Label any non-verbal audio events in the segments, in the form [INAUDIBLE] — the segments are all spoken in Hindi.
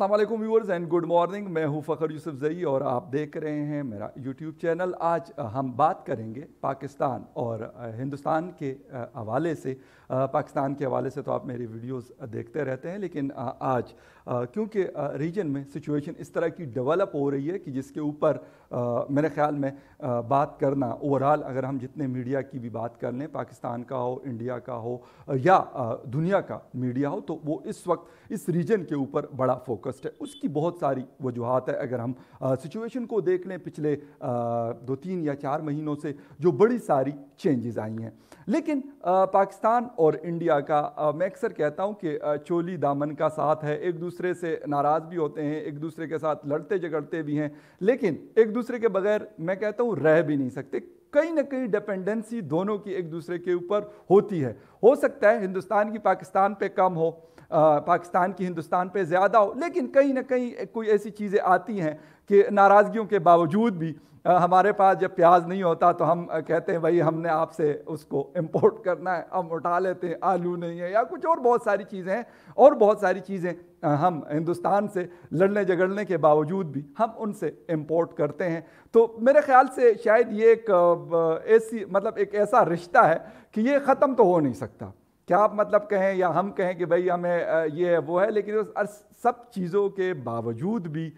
Aslam viewers and good morning मैं हूं फ़खर यूसुफ जई और आप देख रहे हैं मेरा यूट्यूब चैनल आज हम बात करेंगे पाकिस्तान और हिंदुस्तान के हवाले से पाकिस्तान के हवाले से तो आप मेरी वीडियोस देखते रहते हैं लेकिन आज क्योंकि रीजन में सिचुएशन इस तरह की डेवलप हो रही है कि जिसके ऊपर आ, मेरे ख्याल में आ, बात करना ओवरऑल अगर हम जितने मीडिया की भी बात कर लें पाकिस्तान का हो इंडिया का हो या आ, दुनिया का मीडिया हो तो वो इस वक्त इस रीजन के ऊपर बड़ा फोकस्ड है उसकी बहुत सारी वजूहत है अगर हम सिचुएशन को देख लें पिछले दो तीन या चार महीनों से जो बड़ी सारी चेंजेस आई हैं लेकिन पाकिस्तान और इंडिया का मैं अक्सर कहता हूँ कि चोली दामन का साथ है एक दूसरे से नाराज़ भी होते हैं एक दूसरे के साथ लड़ते झगड़ते भी हैं लेकिन एक दूसरे दूसरे के बगैर मैं कहता हूँ रह भी नहीं सकते कहीं ना कहीं डिपेंडेंसी दोनों की एक दूसरे के ऊपर होती है हो सकता है हिंदुस्तान की पाकिस्तान पे कम हो पाकिस्तान की हिंदुस्तान पे ज़्यादा हो लेकिन कहीं ना कहीं कोई ऐसी चीज़ें आती हैं कि नाराज़गियों के बावजूद भी हमारे पास जब प्याज नहीं होता तो हम कहते हैं भाई हमने आपसे उसको इम्पोर्ट करना है हम उठा लेते हैं आलू नहीं है या कुछ और बहुत सारी चीज़ें हैं और बहुत सारी चीज़ें हम हिंदुस्तान से लड़ने झगड़ने के बावजूद भी हम उनसे इम्पोर्ट करते हैं तो मेरे ख्याल से शायद ये एक ऐसी मतलब एक ऐसा रिश्ता है कि ये ख़त्म तो हो नहीं सकता क्या आप मतलब कहें या हम कहें कि भाई हमें ये है वो है लेकिन उस सब चीज़ों के बावजूद भी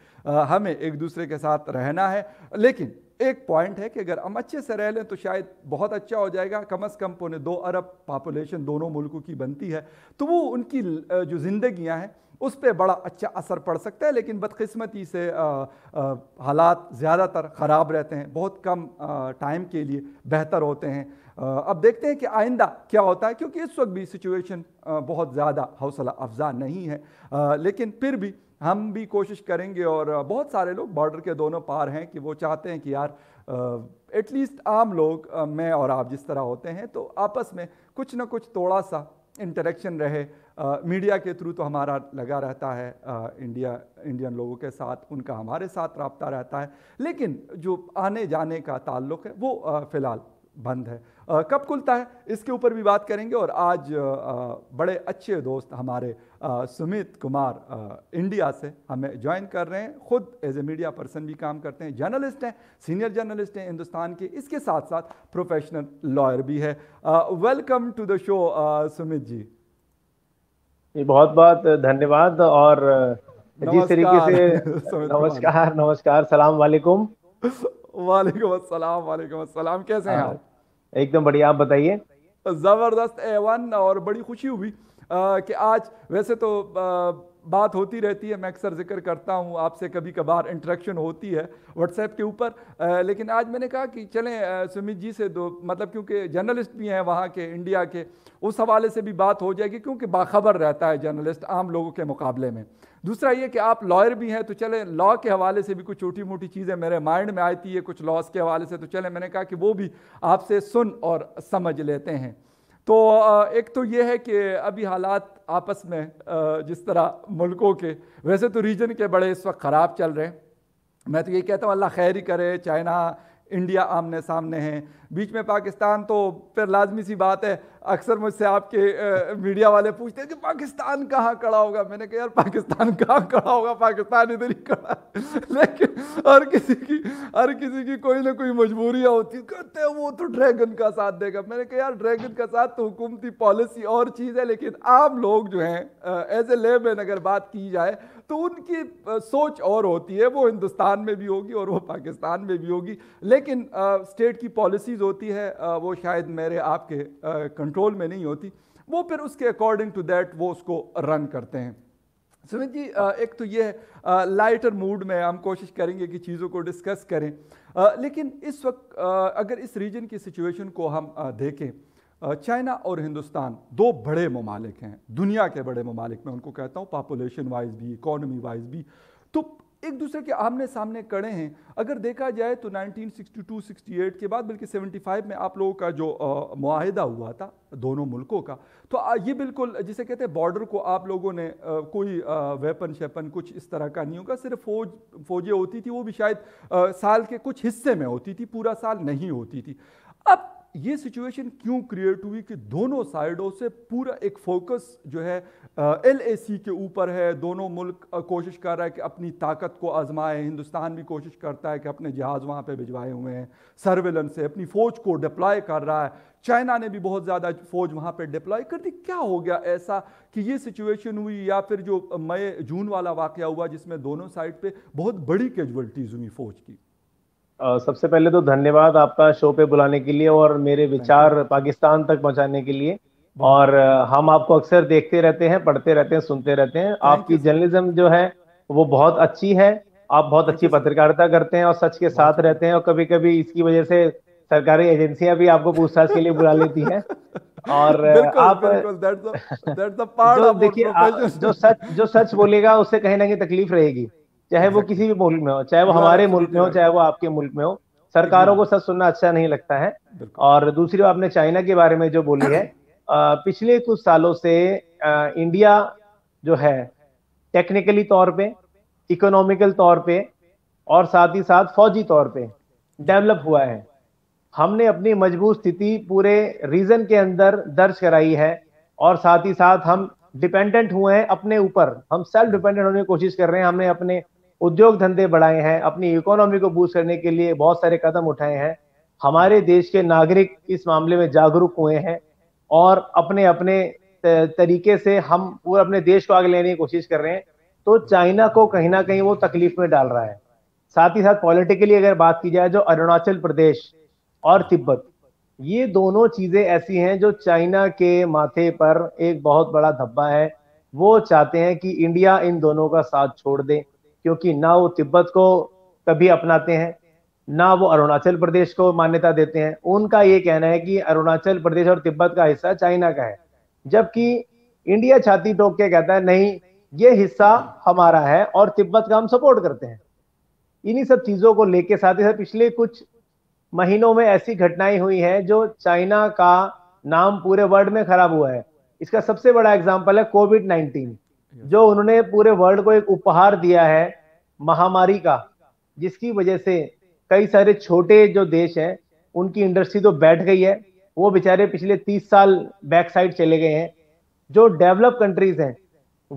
हमें एक दूसरे के साथ रहना है लेकिन एक पॉइंट है कि अगर हम अच्छे से रह लें तो शायद बहुत अच्छा हो जाएगा कम अज़ कम पौने दो अरब पापुलेशन दोनों मुल्कों की बनती है तो वो उनकी जो ज़िंदगियाँ हैं उस पर बड़ा अच्छा असर पड़ सकता है लेकिन बदकस्मती से हालात ज़्यादातर ख़राब रहते हैं बहुत कम टाइम के लिए बेहतर होते हैं अब देखते हैं कि आइंदा क्या होता है क्योंकि इस वक्त भी सिचुएशन बहुत ज़्यादा हौसला अफजा नहीं है लेकिन फिर भी हम भी कोशिश करेंगे और बहुत सारे लोग बॉर्डर के दोनों पार हैं कि वो चाहते हैं कि यार एटलीस्ट आम लोग मैं और आप जिस तरह होते हैं तो आपस में कुछ ना कुछ थोड़ा सा इंटरेक्शन रहे मीडिया के थ्रू तो हमारा लगा रहता है आ, इंडिया इंडियन लोगों के साथ उनका हमारे साथ रबता रहता है लेकिन जो आने जाने का ताल्लुक है वो फ़िलहाल बंद है आ, कब खुलता है इसके ऊपर भी बात करेंगे और आज आ, बड़े अच्छे दोस्त हमारे आ, सुमित कुमार इंडिया से हमें ज्वाइन कर रहे हैं खुद एज ए मीडिया पर्सन भी काम करते हैं जर्नलिस्ट हैं सीनियर जर्नलिस्ट हैं हिंदुस्तान के इसके साथ साथ प्रोफेशनल लॉयर भी है welcome to the show Sumit ji जी बहुत बहुत धन्यवाद और जिस तरीके से [LAUGHS] नमस्कार नमस्कार सलाम वालेकुम वालेकुम अस्सलाम वालेकुम अस्सलाम कैसे हैं हाँ, आप एकदम बढ़िया आप बताइए ज़बरदस्त एवन और बड़ी खुशी हुई कि आज वैसे तो आ, बात होती रहती है मैं अक्सर जिक्र करता हूँ आपसे कभी कभार इंटरेक्शन होती है व्हाट्सएप के ऊपर लेकिन आज मैंने कहा कि चलें सुमित जी से दो मतलब क्योंकि जर्नलिस्ट भी हैं वहाँ के इंडिया के उस हवाले से भी बात हो जाएगी क्योंकि बाखबर रहता है जर्नलिस्ट आम लोगों के मुकाबले में दूसरा ये कि आप लॉयर भी हैं तो चले लॉ के हवाले से भी कुछ छोटी मोटी चीज़ें मेरे माइंड में आती है कुछ लॉस के हवाले से तो चले मैंने कहा कि वो भी आपसे सुन और समझ लेते हैं तो एक तो ये है कि अभी हालात आपस में जिस तरह मुल्कों के वैसे तो रीजन के बड़े इस वक्त ख़राब चल रहे हैं मैं तो ये कहता हूँ अल्लाह खैर ही करे चाइना इंडिया आमने सामने हैं बीच में पाकिस्तान तो फिर लाजमी सी बात है अक्सर मुझसे आपके मीडिया वाले पूछते हैं कि पाकिस्तान कहाँ खड़ा होगा मैंने कहा यार पाकिस्तान कहाँ खड़ा होगा पाकिस्तान इधर ही खड़ा [LAUGHS] लेकिन हर किसी की हर किसी की कोई ना कोई मजबूरियाँ होती कहते हैं वो तो ड्रैगन का साथ देगा मैंने कहा यार ड्रैगन का साथ तो हुकूमती पॉलिसी और चीज़ है लेकिन आम लोग जो हैं एज ए लेमैन अगर बात की जाए तो उनकी सोच और होती है वो हिंदुस्तान में भी होगी और वो पाकिस्तान में भी होगी लेकिन स्टेट की पॉलिसीज़ होती है वो शायद मेरे आपके कंट्रोल में नहीं होती वो फिर उसके अकॉर्डिंग टू दैट वो उसको रन करते हैं सुमित जी एक तो ये है लाइटर मूड में हम कोशिश करेंगे कि चीज़ों को डिस्कस करें लेकिन इस वक्त अगर इस रीजन की सिचुएशन को हम देखें चाइना और हिंदुस्तान दो बड़े ममालिक हैं दुनिया के बड़े ममालिक मैं उनको कहता हूँ पॉपुलेशन वाइज भी इकॉनमी वाइज भी तो एक दूसरे के आमने सामने कड़े हैं अगर देखा जाए तो 1962 68 के बाद बल्कि 75 में आप लोगों का जो माहिदा हुआ था दोनों मुल्कों का तो ये बिल्कुल जिसे कहते हैं बॉर्डर को आप लोगों ने आ, कोई आ, वेपन शेपन कुछ इस तरह का नहीं होगा सिर्फ फौज फौजें होती थी वो भी शायद आ, साल के कुछ हिस्से में होती थी पूरा साल नहीं होती थी अब ये सिचुएशन क्यों क्रिएट हुई कि दोनों साइडों से पूरा एक फोकस जो है एल के ऊपर है दोनों मुल्क कोशिश कर रहा है कि अपनी ताकत को आजमाए हिंदुस्तान भी कोशिश करता है कि अपने जहाज़ वहाँ पे भिजवाए हुए हैं सर्वेलेंस से अपनी फ़ौज को डिप्लॉय कर रहा है चाइना ने भी बहुत ज़्यादा फ़ौज वहाँ पे डिप्लॉय कर दी क्या हो गया ऐसा कि ये सिचुएशन हुई या फिर जो मई जून वाला वाक़ हुआ जिसमें दोनों साइड पर बहुत बड़ी कैजुलटीज़ हुई फ़ौज की सबसे पहले तो धन्यवाद आपका शो पे बुलाने के लिए और मेरे विचार पाकिस्तान तक पहुंचाने के लिए और हम आपको अक्सर देखते रहते हैं पढ़ते रहते हैं सुनते रहते हैं आपकी जर्नलिज्म जो है वो बहुत अच्छी है आप बहुत अच्छी पत्रकारिता करते हैं और सच के साथ रहते हैं और कभी कभी इसकी वजह से सरकारी एजेंसियां भी आपको पूछताछ के लिए बुला लेती हैं और आप देखिए जो सच जो सच बोलेगा उससे कहीं ना कहीं तकलीफ रहेगी चाहे वो किसी भी मुल्क में हो चाहे वो हाँ, हमारे मुल्क में हो चाहे वो आपके मुल्क में हो सरकारों को सच सुनना अच्छा नहीं लगता है और दूसरी आपने चाइना के बारे में जो बोली है पिछले कुछ सालों से इंडिया जो है टेक्निकली तौर पे इकोनॉमिकल तौर पे और साथ ही साथ फौजी तौर पे डेवलप हुआ है हमने अपनी मजबूत स्थिति पूरे रीजन के अंदर दर्ज कराई है और साथ ही साथ हम डिपेंडेंट हुए हैं अपने ऊपर हम सेल्फ डिपेंडेंट होने की कोशिश कर रहे हैं हमने अपने उद्योग धंधे बढ़ाए हैं अपनी इकोनॉमी को बूस्ट करने के लिए बहुत सारे कदम उठाए हैं हमारे देश के नागरिक इस मामले में जागरूक हुए हैं और अपने अपने तरीके से हम पूरे अपने देश को आगे लेने की कोशिश कर रहे हैं तो चाइना को कहीं ना कहीं वो तकलीफ में डाल रहा है साथ ही साथ पॉलिटिकली अगर बात की जाए जो अरुणाचल प्रदेश और तिब्बत ये दोनों चीजें ऐसी हैं जो चाइना के माथे पर एक बहुत बड़ा धब्बा है वो चाहते हैं कि इंडिया इन दोनों का साथ छोड़ दे क्योंकि ना वो तिब्बत को कभी अपनाते हैं ना वो अरुणाचल प्रदेश को मान्यता देते हैं उनका ये कहना है कि अरुणाचल प्रदेश और तिब्बत का हिस्सा चाइना का है जबकि इंडिया छाती टोक के कहता है नहीं ये हिस्सा हमारा है और तिब्बत का हम सपोर्ट करते हैं इन्हीं सब चीज़ों को लेके साथ ही साथ पिछले कुछ महीनों में ऐसी घटनाएं हुई हैं जो चाइना का नाम पूरे वर्ल्ड में खराब हुआ है इसका सबसे बड़ा एग्जाम्पल है कोविड नाइन्टीन जो उन्होंने पूरे वर्ल्ड को एक उपहार दिया है महामारी का जिसकी वजह से कई सारे छोटे जो देश हैं उनकी इंडस्ट्री तो बैठ गई है वो बेचारे पिछले तीस साल बैक साइड चले गए हैं जो डेवलप कंट्रीज हैं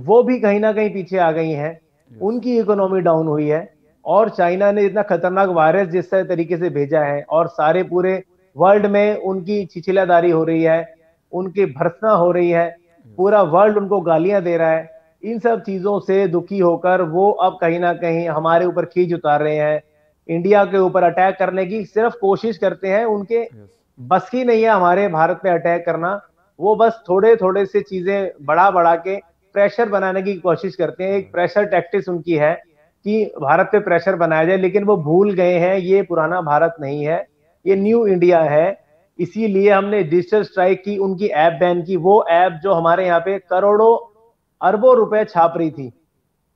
वो भी कहीं ना कहीं पीछे आ गई हैं उनकी इकोनॉमी डाउन हुई है और चाइना ने इतना खतरनाक वायरस जिस तरीके से भेजा है और सारे पूरे वर्ल्ड में उनकी छिछिलादारी हो रही है उनकी भर्सना हो रही है पूरा वर्ल्ड उनको गालियां दे रहा है इन सब चीजों से दुखी होकर वो अब कहीं ना कहीं हमारे ऊपर खींच उतार रहे हैं इंडिया के ऊपर अटैक करने की सिर्फ कोशिश करते हैं उनके बस की नहीं है हमारे भारत पे अटैक करना वो बस थोड़े थोड़े से चीजें बढ़ा बढ़ा के प्रेशर बनाने की कोशिश करते हैं एक प्रेशर टैक्टिस उनकी है कि भारत पे प्रेशर बनाया जाए लेकिन वो भूल गए हैं ये पुराना भारत नहीं है ये न्यू इंडिया है इसीलिए हमने डिजिटल स्ट्राइक की उनकी ऐप बैन की वो ऐप जो हमारे यहाँ पे करोड़ों अरबों रुपए छाप रही थी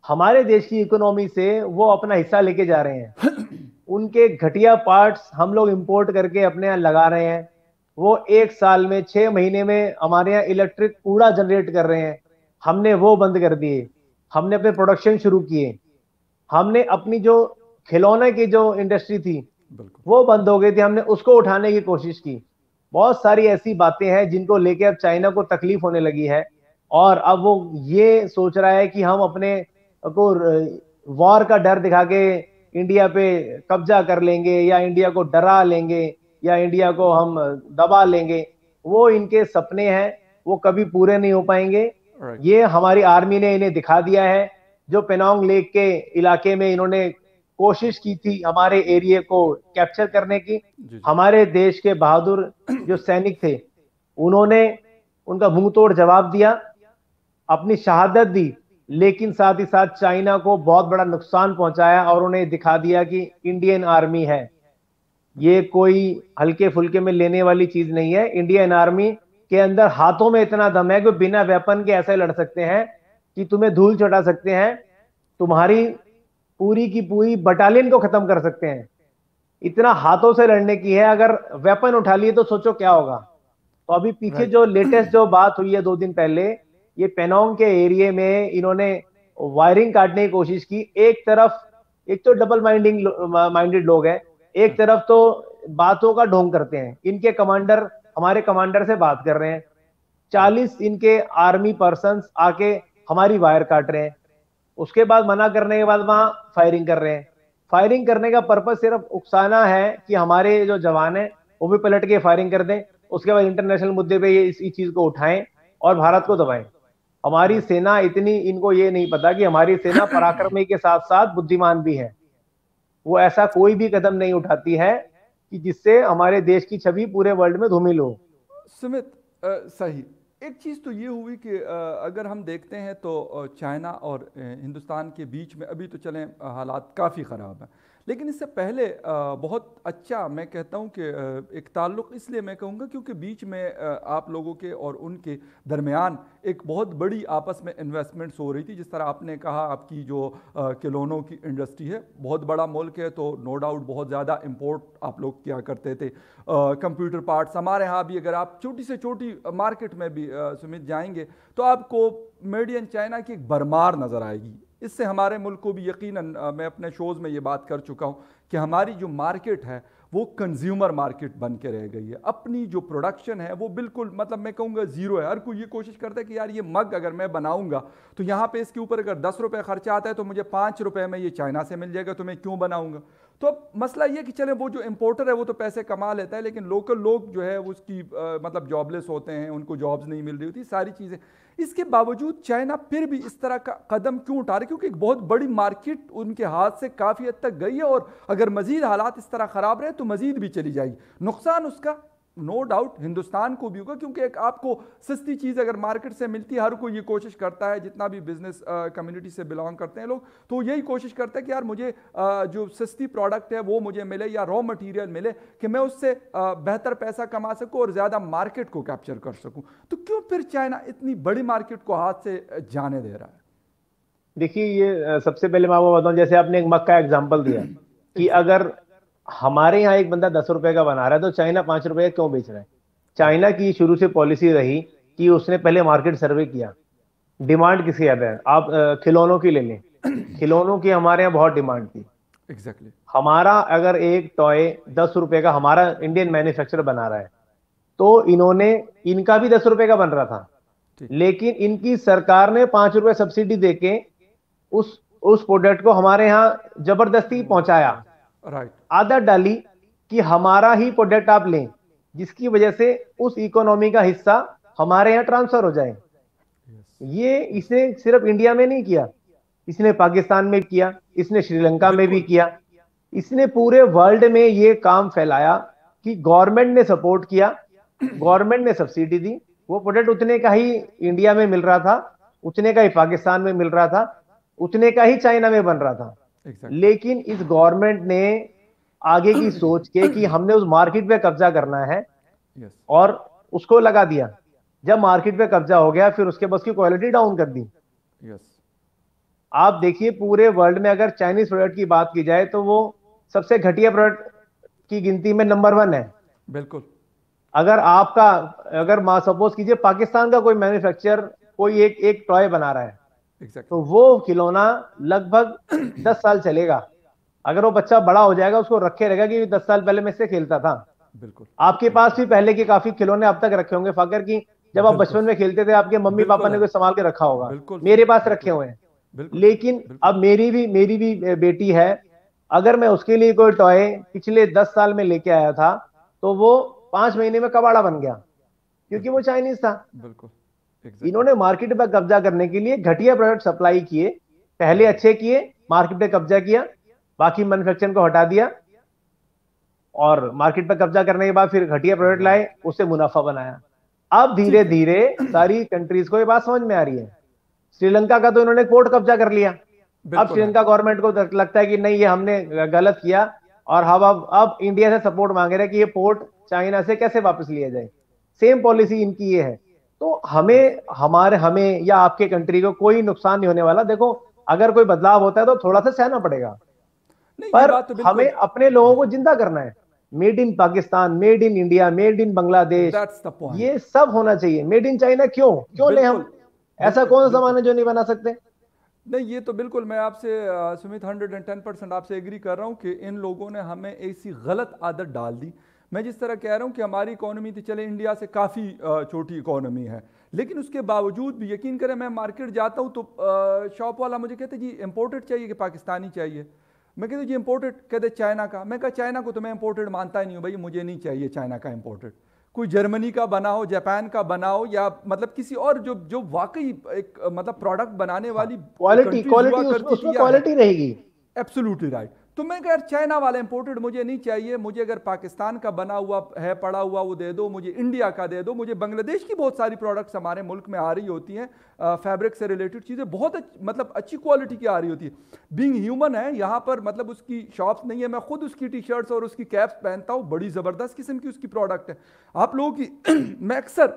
हमारे देश की इकोनॉमी से वो अपना हिस्सा लेके जा रहे हैं [CLEARS THROAT] उनके घटिया पार्ट्स हम लोग इंपोर्ट करके अपने यहाँ लगा रहे हैं वो एक साल में छह महीने में हमारे यहाँ इलेक्ट्रिक कूड़ा जनरेट कर रहे हैं हमने वो बंद कर दिए हमने अपने प्रोडक्शन शुरू किए हमने अपनी जो खिलौने की जो इंडस्ट्री थी वो बंद हो गई थी हमने उसको उठाने की कोशिश की बहुत सारी ऐसी बातें हैं जिनको लेके अब चाइना को तकलीफ होने लगी है और अब वो ये सोच रहा है कि हम अपने को वॉर का डर दिखा के इंडिया पे कब्जा कर लेंगे या इंडिया को डरा लेंगे या इंडिया को हम दबा लेंगे वो इनके सपने हैं वो कभी पूरे नहीं हो पाएंगे right. ये हमारी आर्मी ने इन्हें दिखा दिया है जो पेनोंग लेक के इलाके में इन्होंने कोशिश की थी हमारे एरिए को कैप्चर करने की जी. हमारे देश के बहादुर जो सैनिक थे उन्होंने उनका मुंह तोड़ जवाब दिया अपनी शहादत दी लेकिन साथ ही साथ चाइना को बहुत बड़ा नुकसान पहुंचाया और उन्हें दिखा दिया कि इंडियन आर्मी है ये कोई हल्के फुल्के में लेने वाली चीज नहीं है इंडियन आर्मी के अंदर हाथों में इतना दम है कि बिना वेपन के ऐसे लड़ सकते हैं कि तुम्हें धूल चटा सकते हैं तुम्हारी पूरी की पूरी बटालियन को खत्म कर सकते हैं इतना हाथों से लड़ने की है अगर वेपन उठा लिए तो सोचो क्या होगा तो अभी पीछे जो लेटेस्ट जो बात हुई है दो दिन पहले ये पेनोंग के एरिए में इन्होंने वायरिंग काटने की कोशिश की एक तरफ एक तो डबल माइंडिंग माइंडेड लोग हैं एक हम्म। तरफ तो बातों का ढोंग करते हैं इनके कमांडर हमारे कमांडर से बात कर रहे हैं चालीस इनके आर्मी पर्सन आके हमारी वायर काट रहे हैं उसके बाद मना करने के बाद वहां फायरिंग कर रहे हैं फायरिंग करने का पर्पज सिर्फ उकसाना है कि हमारे जो जवान है वो भी पलट के फायरिंग कर दें उसके बाद इंटरनेशनल मुद्दे पे ये इस चीज को उठाएं और भारत को दबाएं हमारी सेना इतनी इनको ये नहीं पता कि हमारी सेना [LAUGHS] पराक्रमी के साथ साथ बुद्धिमान भी है वो ऐसा कोई भी कदम नहीं उठाती है कि जिससे हमारे देश की छवि पूरे वर्ल्ड में धूमिल हो सुमित सही एक चीज़ तो ये हुई कि अगर हम देखते हैं तो चाइना और हिंदुस्तान के बीच में अभी तो चले हालात काफ़ी ख़राब हैं लेकिन इससे पहले बहुत अच्छा मैं कहता हूँ कि एक ताल्लुक़ इसलिए मैं कहूँगा क्योंकि बीच में आप लोगों के और उनके दरमियान एक बहुत बड़ी आपस में इन्वेस्टमेंट्स हो रही थी जिस तरह आपने कहा आपकी जो खिलौनों की इंडस्ट्री है बहुत बड़ा मुल्क है तो नो डाउट बहुत ज़्यादा इम्पोर्ट आप लोग किया करते थे कंप्यूटर पार्ट्स हमारे यहाँ भी अगर आप छोटी से छोटी मार्केट में भी सुमित जाएंगे तो आपको मेड इन चाइना की एक भरमार नज़र आएगी इससे हमारे मुल्क को भी यकीनन मैं अपने शोज़ में ये बात कर चुका हूँ कि हमारी जो मार्केट है वो कंज्यूमर मार्केट बन के रह गई है अपनी जो प्रोडक्शन है वो बिल्कुल मतलब मैं कहूँगा ज़ीरो है हर कोई ये कोशिश करता है कि यार ये मग अगर मैं बनाऊँगा तो यहाँ पे इसके ऊपर अगर दस रुपये खर्चा आता है तो मुझे पाँच रुपये में ये चाइना से मिल जाएगा तो मैं क्यों बनाऊँगा तो अब मसला ये कि चले वो जो इम्पोर्टर है वो तो पैसे कमा लेता है लेकिन लोकल लोग जो है उसकी आ, मतलब जॉबलेस होते हैं उनको जॉब्स नहीं मिल रही होती सारी चीज़ें इसके बावजूद चाइना फिर भी इस तरह का कदम क्यों उठा है क्योंकि एक बहुत बड़ी मार्केट उनके हाथ से काफ़ी हद तक गई है और अगर मजीद हालात इस तरह ख़राब रहे तो मजीद भी चली जाएगी नुकसान उसका नो no डाउट हिंदुस्तान को भी होगा क्योंकि एक आपको सस्ती चीज़ अगर मार्केट से मिलती है हर कोई ये कोशिश करता है जितना भी बिजनेस कम्युनिटी से बिलोंग करते हैं लोग तो यही कोशिश करते हैं कि यार मुझे आ, जो सस्ती प्रोडक्ट है वो मुझे मिले या रॉ मटेरियल मिले कि मैं उससे बेहतर पैसा कमा सकूं और ज़्यादा मार्केट को कैप्चर कर सकूं तो क्यों फिर चाइना इतनी बड़ी मार्केट को हाथ से जाने दे रहा है देखिए ये सबसे पहले मैं आपको बताऊँ जैसे आपने एक मक्का एग्जाम्पल दिया कि अगर हमारे यहाँ एक बंदा दस रुपए का बना रहा है तो चाइना पांच रुपए का क्यों बेच रहा है चाइना की शुरू से पॉलिसी रही कि उसने पहले मार्केट सर्वे किया डिमांड किसी ज्यादा है आप खिलौनों की ले लें [CLEARS THROAT] खिलौनों की हमारे यहाँ बहुत डिमांड थी एग्जैक्टली exactly. हमारा अगर एक टॉय दस रुपए का हमारा इंडियन मैन्युफैक्चर बना रहा है तो इन्होंने इनका भी दस रुपए का बन रहा था लेकिन इनकी सरकार ने पांच रुपए सब्सिडी देके उस उस प्रोडक्ट को हमारे यहाँ जबरदस्ती पहुंचाया राइट आदत डाली कि हमारा ही प्रोडक्ट आप लें जिसकी वजह से उस इकोनॉमी का हिस्सा हमारे यहाँ ट्रांसफर हो जाए ये इसने सिर्फ इंडिया में नहीं किया इसने पाकिस्तान में किया इसने श्रीलंका में भी किया इसने पूरे वर्ल्ड में ये काम फैलाया कि गवर्नमेंट ने सपोर्ट किया गवर्नमेंट ने सब्सिडी दी वो प्रोडक्ट उतने का ही इंडिया में मिल रहा था उतने का ही पाकिस्तान में मिल रहा था उतने का ही चाइना में बन रहा था लेकिन इस गवर्नमेंट ने आगे की सोच के कि हमने उस मार्केट पे कब्जा करना है और उसको लगा दिया जब मार्केट पे कब्जा हो गया फिर उसके बस की क्वालिटी डाउन कर दी आप देखिए पूरे वर्ल्ड में अगर चाइनीज प्रोडक्ट की बात की जाए तो वो सबसे घटिया प्रोडक्ट की गिनती में नंबर वन है बिल्कुल अगर आपका अगर सपोज कीजिए पाकिस्तान का कोई मैन्युफैक्चर कोई एक एक टॉय बना रहा है exactly. तो वो खिलौना लगभग [CLEARS THROAT] दस साल चलेगा अगर वो बच्चा बड़ा हो जाएगा उसको रखे रहेगा कि दस साल पहले मैं इससे खेलता था बिल्कुल आपके पास भी पहले के काफी खिलौने अब तक रखे होंगे फाकर की जब आप बचपन में खेलते थे आपके मम्मी पापा ने कोई संभाल के रखा होगा मेरे पास रखे हुए हैं लेकिन अब मेरी भी मेरी भी बेटी है अगर मैं उसके लिए कोई टॉय पिछले दस साल में लेके आया था तो वो पांच महीने में कबाड़ा बन गया क्योंकि वो चाइनीज था बिल्कुल exactly. इन्होंने मार्केट पर कब्जा करने के लिए घटिया प्रोडक्ट सप्लाई किए पहले अच्छे किए मार्केट पे कब्जा किया बाकी मैन्युफैक्चरिंग को हटा दिया और मार्केट पर कब्जा करने के बाद फिर घटिया प्रोडक्ट लाए उससे मुनाफा बनाया अब धीरे धीरे सारी कंट्रीज को ये बात समझ में आ रही है श्रीलंका का तो इन्होंने कोर्ट कब्जा कर लिया अब श्रीलंका गवर्नमेंट को लगता है कि नहीं ये हमने गलत किया और हम अब अब इंडिया से सपोर्ट मांगे रहे कि ये पोर्ट चाइना से कैसे वापस लिया जाए सेम पॉलिसी इनकी ये है तो हमें हमारे हमें या आपके कंट्री को कोई नुकसान नहीं होने वाला देखो अगर कोई बदलाव होता है तो थोड़ा सा सहना पड़ेगा पर तो हमें अपने लोगों को जिंदा करना है made in Pakistan made in India made in Bangladesh ये सब होना चाहिए मेड इन चाइना क्यों क्यों ले हम ऐसा कौन सा सामान है जो नहीं बना सकते नहीं ये तो बिल्कुल मैं आपसे Sumit hundred and ten percent आपसे एग्री कर रहा हूँ कि इन लोगों ने हमें ऐसी गलत आदत डाल दी मैं जिस तरह कह रहा हूँ कि हमारी इकोनॉमी तो चले इंडिया से काफ़ी छोटी इकोनॉमी है लेकिन उसके बावजूद भी यकीन करें मैं मार्केट जाता हूँ तो शॉप वाला मुझे कहते जी इम्पोर्टेड चाहिए कि पाकिस्तानी चाहिए मैं कहता जी इम्पोर्टेड कहते चाइना का मैं कहा चाइना को तो मैं इम्पोर्टेड मानता ही नहीं हूँ भाई मुझे नहीं चाहिए चाइना का इम्पोर्टेड कोई जर्मनी का बना हो जापान का बना हो या मतलब किसी और जो जो वाकई एक मतलब प्रोडक्ट बनाने हाँ। वाली क्वालिटी क्वालिटी क्वालिटी रहेगी एब्सोल्युटली राइट तो मैं अगर चाइना वाला इंपोर्टेड मुझे नहीं चाहिए मुझे अगर पाकिस्तान का बना हुआ है पड़ा हुआ वो दे दो मुझे इंडिया का दे दो मुझे बांग्लादेश की बहुत सारी प्रोडक्ट्स हमारे मुल्क में आ रही होती हैं फैब्रिक से रिलेटेड चीज़ें बहुत अच्छ, मतलब अच्छी क्वालिटी की आ रही होती है बींग ह्यूमन है यहाँ पर मतलब उसकी शॉप्स नहीं है मैं खुद उसकी टी शर्ट्स और उसकी कैप्स पहनता हूँ बड़ी ज़बरदस्त किस्म की उसकी प्रोडक्ट है आप लोगों की [CLEARS THROAT] मैं अक्सर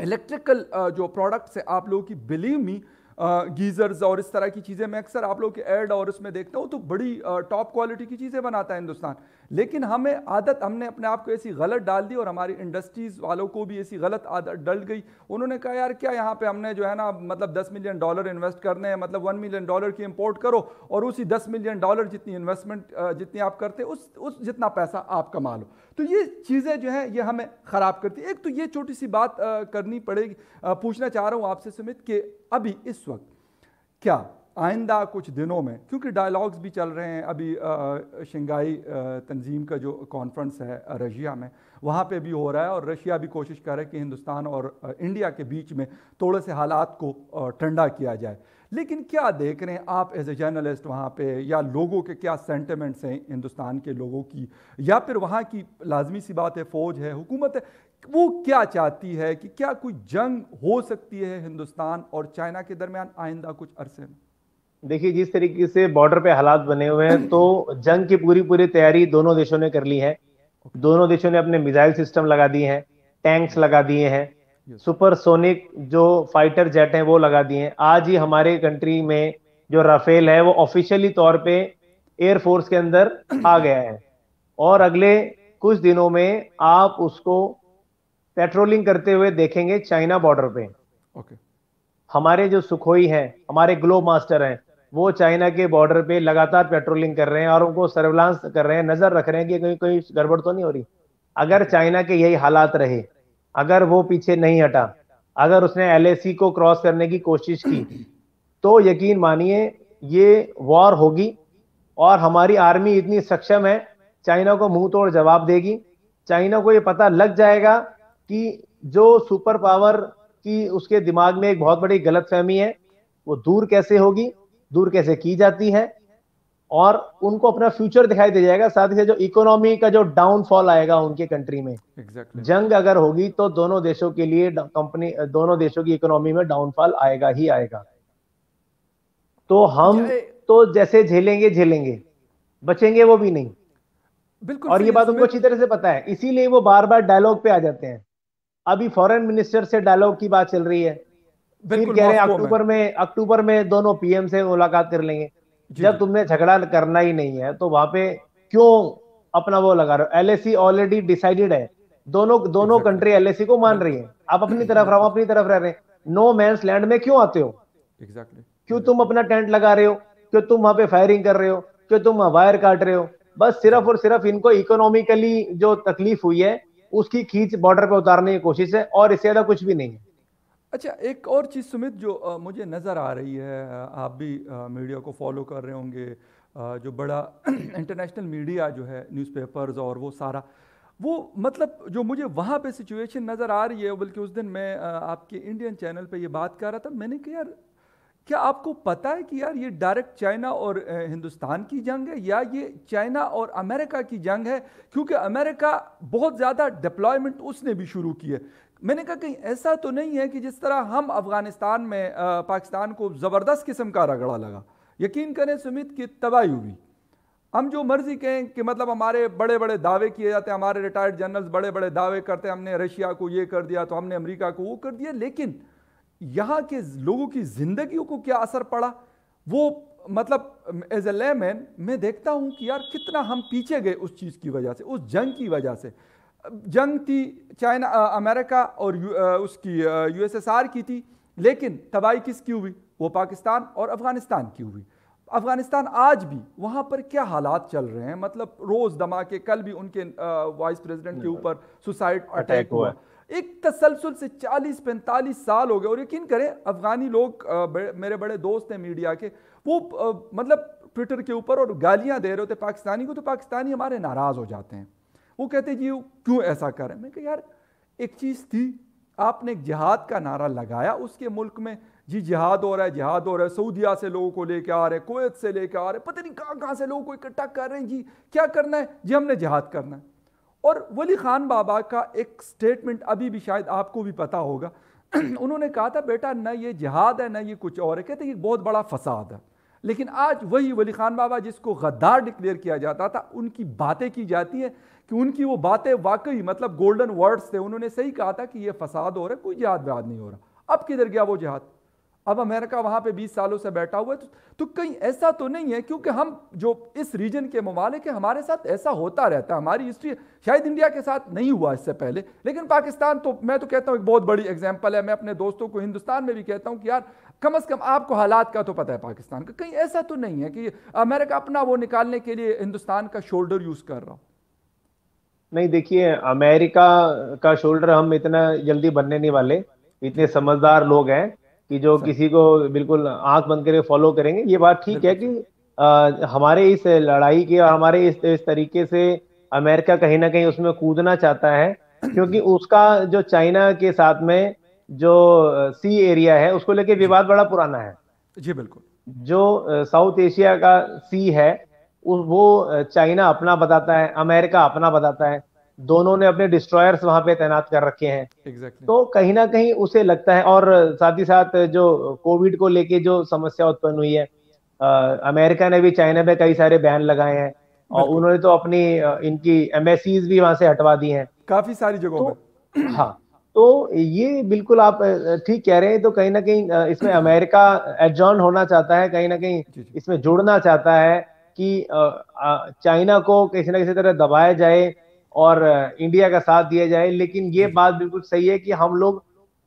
इलेक्ट्रिकल जो प्रोडक्ट्स हैं आप लोगों की बिलीव मी गीज़र्स और इस तरह की चीज़ें मैं अक्सर आप लोग के एड और उसमें देखता हूँ तो बड़ी टॉप क्वालिटी की चीज़ें बनाता है हिंदुस्तान लेकिन हमें आदत हमने अपने आप को ऐसी गलत डाल दी और हमारी इंडस्ट्रीज़ वालों को भी ऐसी गलत आदत डल गई उन्होंने कहा यार क्या यहाँ पे हमने जो है ना मतलब 10 मिलियन डॉलर इन्वेस्ट करने हैं मतलब 1 मिलियन डॉलर की इंपोर्ट करो और उसी 10 मिलियन डॉलर जितनी इन्वेस्टमेंट जितनी आप करते उस उस जितना पैसा आप कमा लो तो ये चीज़ें जो हैं ये हमें ख़राब करती एक तो ये छोटी सी बात करनी पड़ेगी पूछना चाह रहा हूँ आपसे सुमित कि अभी इस वक्त क्या आइंदा कुछ दिनों में क्योंकि डायलॉग्स भी चल रहे हैं अभी शंघाई तंजीम का जो कॉन्फ्रेंस है रशिया में वहाँ पे भी हो रहा है और रशिया भी कोशिश कर रहा है कि हिंदुस्तान और इंडिया के बीच में थोड़े से हालात को ठंडा किया जाए लेकिन क्या देख रहे हैं आप एज ए जर्नलिस्ट वहाँ पे या लोगों के क्या सेंटिमेंट्स हैं हिंदुस्तान के लोगों की या फिर वहाँ की लाजमी सी बात है फ़ौज है हुकूमत है वो क्या चाहती है कि क्या कोई जंग हो सकती है हिंदुस्तान और चाइना के दरमियान आइंदा कुछ अरसे में देखिए जिस तरीके से बॉर्डर पे हालात बने हुए हैं तो जंग की पूरी पूरी तैयारी दोनों देशों ने कर ली है दोनों देशों ने अपने मिसाइल सिस्टम लगा दिए हैं टैंक्स लगा दिए हैं सुपरसोनिक जो फाइटर जेट हैं वो लगा दिए हैं आज ही हमारे कंट्री में जो राफेल है वो ऑफिशियली तौर पे एयरफोर्स के अंदर आ गया है और अगले कुछ दिनों में आप उसको पेट्रोलिंग करते हुए देखेंगे चाइना बॉर्डर पे okay. हमारे जो सुखोई हैं हमारे ग्लो मास्टर हैं वो चाइना के बॉर्डर पे लगातार पेट्रोलिंग कर रहे हैं और उनको सर्विलांस कर रहे हैं नजर रख रहे हैं कि कोई कोई गड़बड़ तो नहीं हो रही अगर चाइना के यही हालात रहे अगर वो पीछे नहीं हटा अगर उसने एल को क्रॉस करने की कोशिश की तो यकीन मानिए ये वॉर होगी और हमारी आर्मी इतनी सक्षम है चाइना को मुंह तोड़ जवाब देगी चाइना को ये पता लग जाएगा कि जो सुपर पावर की उसके दिमाग में एक बहुत बड़ी गलतफहमी है वो दूर कैसे होगी दूर कैसे की जाती है और उनको अपना फ्यूचर दिखाई दे जाएगा साथ ही साथ जो इकोनॉमी का जो डाउनफॉल आएगा उनके कंट्री में exactly. जंग अगर होगी तो दोनों देशों के लिए कंपनी दोनों देशों की इकोनॉमी में डाउनफॉल आएगा ही आएगा तो हम तो जैसे झेलेंगे झेलेंगे बचेंगे वो भी नहीं बिल्कुल और ये बात उनको अच्छी तरह से पता है इसीलिए वो बार बार डायलॉग पे आ जाते हैं अभी फॉरेन मिनिस्टर से डायलॉग की बात चल रही है फिर कह रहे हैं अक्टूबर में अक्टूबर में दोनों पीएम से मुलाकात कर लेंगे जब तुमने झगड़ा करना ही नहीं है तो वहां पे क्यों अपना वो लगा रहे हो एलएसी ऑलरेडी डिसाइडेड है दोनों दोनों कंट्री एलएसी को मान रही है आप अपनी तरफ रहो अपनी तरफ रह रहे हैं नो मैंस लैंड में क्यों आते हो एग्जैक्टली क्यों तुम अपना टेंट लगा रहे हो क्यों तुम वहां पे फायरिंग कर रहे हो क्यों तुम वायर काट रहे हो बस सिर्फ और सिर्फ इनको इकोनॉमिकली जो तकलीफ हुई है उसकी खींच बॉर्डर पे उतारने की कोशिश है और इससे ज्यादा कुछ भी नहीं है अच्छा एक और चीज़ सुमित जो आ, मुझे नज़र आ रही है आप भी आ, मीडिया को फॉलो कर रहे होंगे जो बड़ा [CLEARS THROAT] इंटरनेशनल मीडिया जो है न्यूज़पेपर्स और वो सारा वो मतलब जो मुझे वहाँ पे सिचुएशन नज़र आ रही है बल्कि उस दिन मैं आपके इंडियन चैनल पे ये बात कर रहा था मैंने कहा यार क्या आपको पता है कि यार ये डायरेक्ट चाइना और हिंदुस्तान की जंग है या ये चाइना और अमेरिका की जंग है क्योंकि अमेरिका बहुत ज़्यादा डिप्लॉयमेंट उसने भी शुरू की है मैंने कहा कहीं ऐसा तो नहीं है कि जिस तरह हम अफ़गानिस्तान में आ, पाकिस्तान को ज़बरदस्त किस्म का रगड़ा लगा यकीन करें सुमित की तबाही हुई हम जो मर्ज़ी कहें कि मतलब हमारे बड़े बड़े दावे किए जाते हैं हमारे रिटायर्ड जनरल्स बड़े बड़े दावे करते हैं हमने रशिया को ये कर दिया तो हमने अमेरिका को वो कर दिया लेकिन यहाँ के लोगों की ज़िंदगियों को क्या असर पड़ा वो मतलब एज ए लेमैन मैं देखता हूँ कि यार कितना हम पीछे गए उस चीज़ की वजह से उस जंग की वजह से जंग थी चाइना अमेरिका और यू, आ, उसकी यूएसएसआर की थी लेकिन तबाही किसकी हुई वो पाकिस्तान और अफ़गानिस्तान की हुई अफ़गानिस्तान आज भी वहाँ पर क्या हालात चल रहे हैं मतलब रोज़ धमाके कल भी उनके वाइस प्रेसिडेंट के ऊपर सुसाइड अटैक हुआ एक तसलसल से 40-45 साल हो गए और यकीन करें अफ़गानी लोग बड़े, मेरे बड़े दोस्त हैं मीडिया के वो मतलब ट्विटर के ऊपर और गालियाँ दे रहे होते पाकिस्तानी को तो पाकिस्तानी हमारे नाराज़ हो जाते हैं वो कहते जी क्यों ऐसा करें मैं कहा यार एक चीज़ थी आपने जिहाद का नारा लगाया उसके मुल्क में जी जिहाद हो रहा है जिहाद हो रहा है सऊदीया से लोगों को लेके आ रहे हैं कोयत से लेके आ रहे हैं पता नहीं कहाँ कहाँ से लोगों को इकट्ठा कर रहे हैं जी क्या करना है जी हमने जिहाद करना है और वली खान बाबा का एक स्टेटमेंट अभी भी शायद आपको भी पता होगा [CLEARS THROAT] उन्होंने कहा था बेटा न ये जिहाद है न ये कुछ और है कहते ये बहुत बड़ा फसाद है लेकिन आज वही वली खान बाबा जिसको गद्दार डिक्लेयर किया जाता था उनकी बातें की जाती है कि उनकी वो बातें वाकई मतलब गोल्डन वर्ड्स थे उन्होंने सही कहा था कि ये फसाद हो रहा है कोई जिहाद व्याद नहीं हो रहा अब किधर गया वो जिहाद अब अमेरिका वहाँ पे 20 सालों से बैठा हुआ है तो, तो कहीं ऐसा तो नहीं है क्योंकि हम जो इस रीजन के ममालिक हैं हमारे साथ ऐसा होता रहता है हमारी हिस्ट्री शायद इंडिया के साथ नहीं हुआ इससे पहले लेकिन पाकिस्तान तो मैं तो कहता हूँ एक बहुत बड़ी एग्जाम्पल है मैं अपने दोस्तों को हिंदुस्तान में भी कहता हूँ कि यार कम अज़ कम आपको हालात का तो पता है पाकिस्तान का कहीं ऐसा तो नहीं है कि अमेरिका अपना वो निकालने के लिए हिंदुस्तान का शोल्डर यूज़ कर रहा हूँ नहीं देखिए अमेरिका का शोल्डर हम इतना जल्दी बनने नहीं वाले इतने समझदार लोग हैं कि जो किसी को बिल्कुल आंख बंद करके फॉलो करेंगे ये बात ठीक है कि आ, हमारे इस लड़ाई के और हमारे इस, इस तरीके से अमेरिका कहीं ना कहीं उसमें कूदना चाहता है क्योंकि उसका जो चाइना के साथ में जो सी एरिया है उसको लेके विवाद बड़ा पुराना है जी बिल्कुल जो साउथ एशिया का सी है वो चाइना अपना बताता है अमेरिका अपना बताता है दोनों ने अपने डिस्ट्रॉयर्स वहां पे तैनात कर रखे हैं exactly. तो कहीं ना कहीं उसे लगता है और साथ ही साथ जो कोविड को लेके जो समस्या उत्पन्न हुई है आ, अमेरिका ने भी चाइना पे कई सारे बैन लगाए हैं और उन्होंने तो अपनी इनकी एम्बेसीज भी वहां से हटवा दी हैं काफी सारी जगहों तो, पर [CLEARS THROAT] हाँ तो ये बिल्कुल आप ठीक कह रहे हैं तो कहीं ना कहीं इसमें [CLEARS THROAT] अमेरिका एडजॉन होना चाहता है कहीं ना कहीं इसमें जुड़ना चाहता है कि चाइना को किसी ना किसी तरह दबाया जाए और इंडिया का साथ दिया जाए लेकिन ये बात बिल्कुल सही है कि हम लोग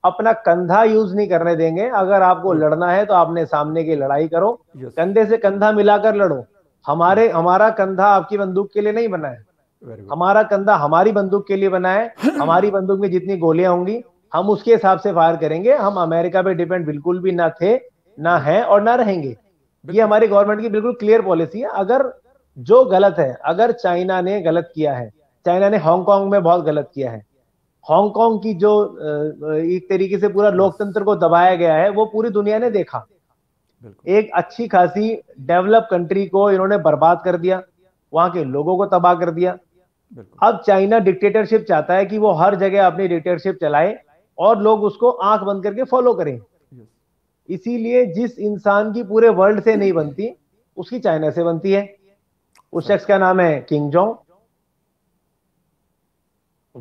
अपना कंधा यूज नहीं करने देंगे अगर आपको लड़ना है तो आपने सामने की लड़ाई करो कंधे से कंधा मिलाकर लड़ो हमारे हमारा कंधा आपकी बंदूक के लिए नहीं बना है हमारा कंधा हमारी बंदूक के लिए बना है [LAUGHS] हमारी बंदूक में जितनी गोलियां होंगी हम उसके हिसाब से फायर करेंगे हम अमेरिका पे डिपेंड बिल्कुल भी ना थे ना है और ना रहेंगे ये हमारी गवर्नमेंट की बिल्कुल क्लियर पॉलिसी है अगर जो गलत है अगर चाइना ने गलत किया है चाइना ने हांगकांग में बहुत गलत किया है हांगकांग की जो एक तरीके से पूरा लोकतंत्र को दबाया गया है वो पूरी दुनिया ने देखा एक अच्छी खासी डेवलप कंट्री को इन्होंने बर्बाद कर दिया वहां के लोगों को तबाह कर दिया अब चाइना डिक्टेटरशिप चाहता है कि वो हर जगह अपनी डिक्टेटरशिप चलाए और लोग उसको आंख बंद करके फॉलो करें इसीलिए जिस इंसान की पूरे वर्ल्ड से नहीं बनती उसकी चाइना से बनती है उस शख्स का नाम है किंग जोंग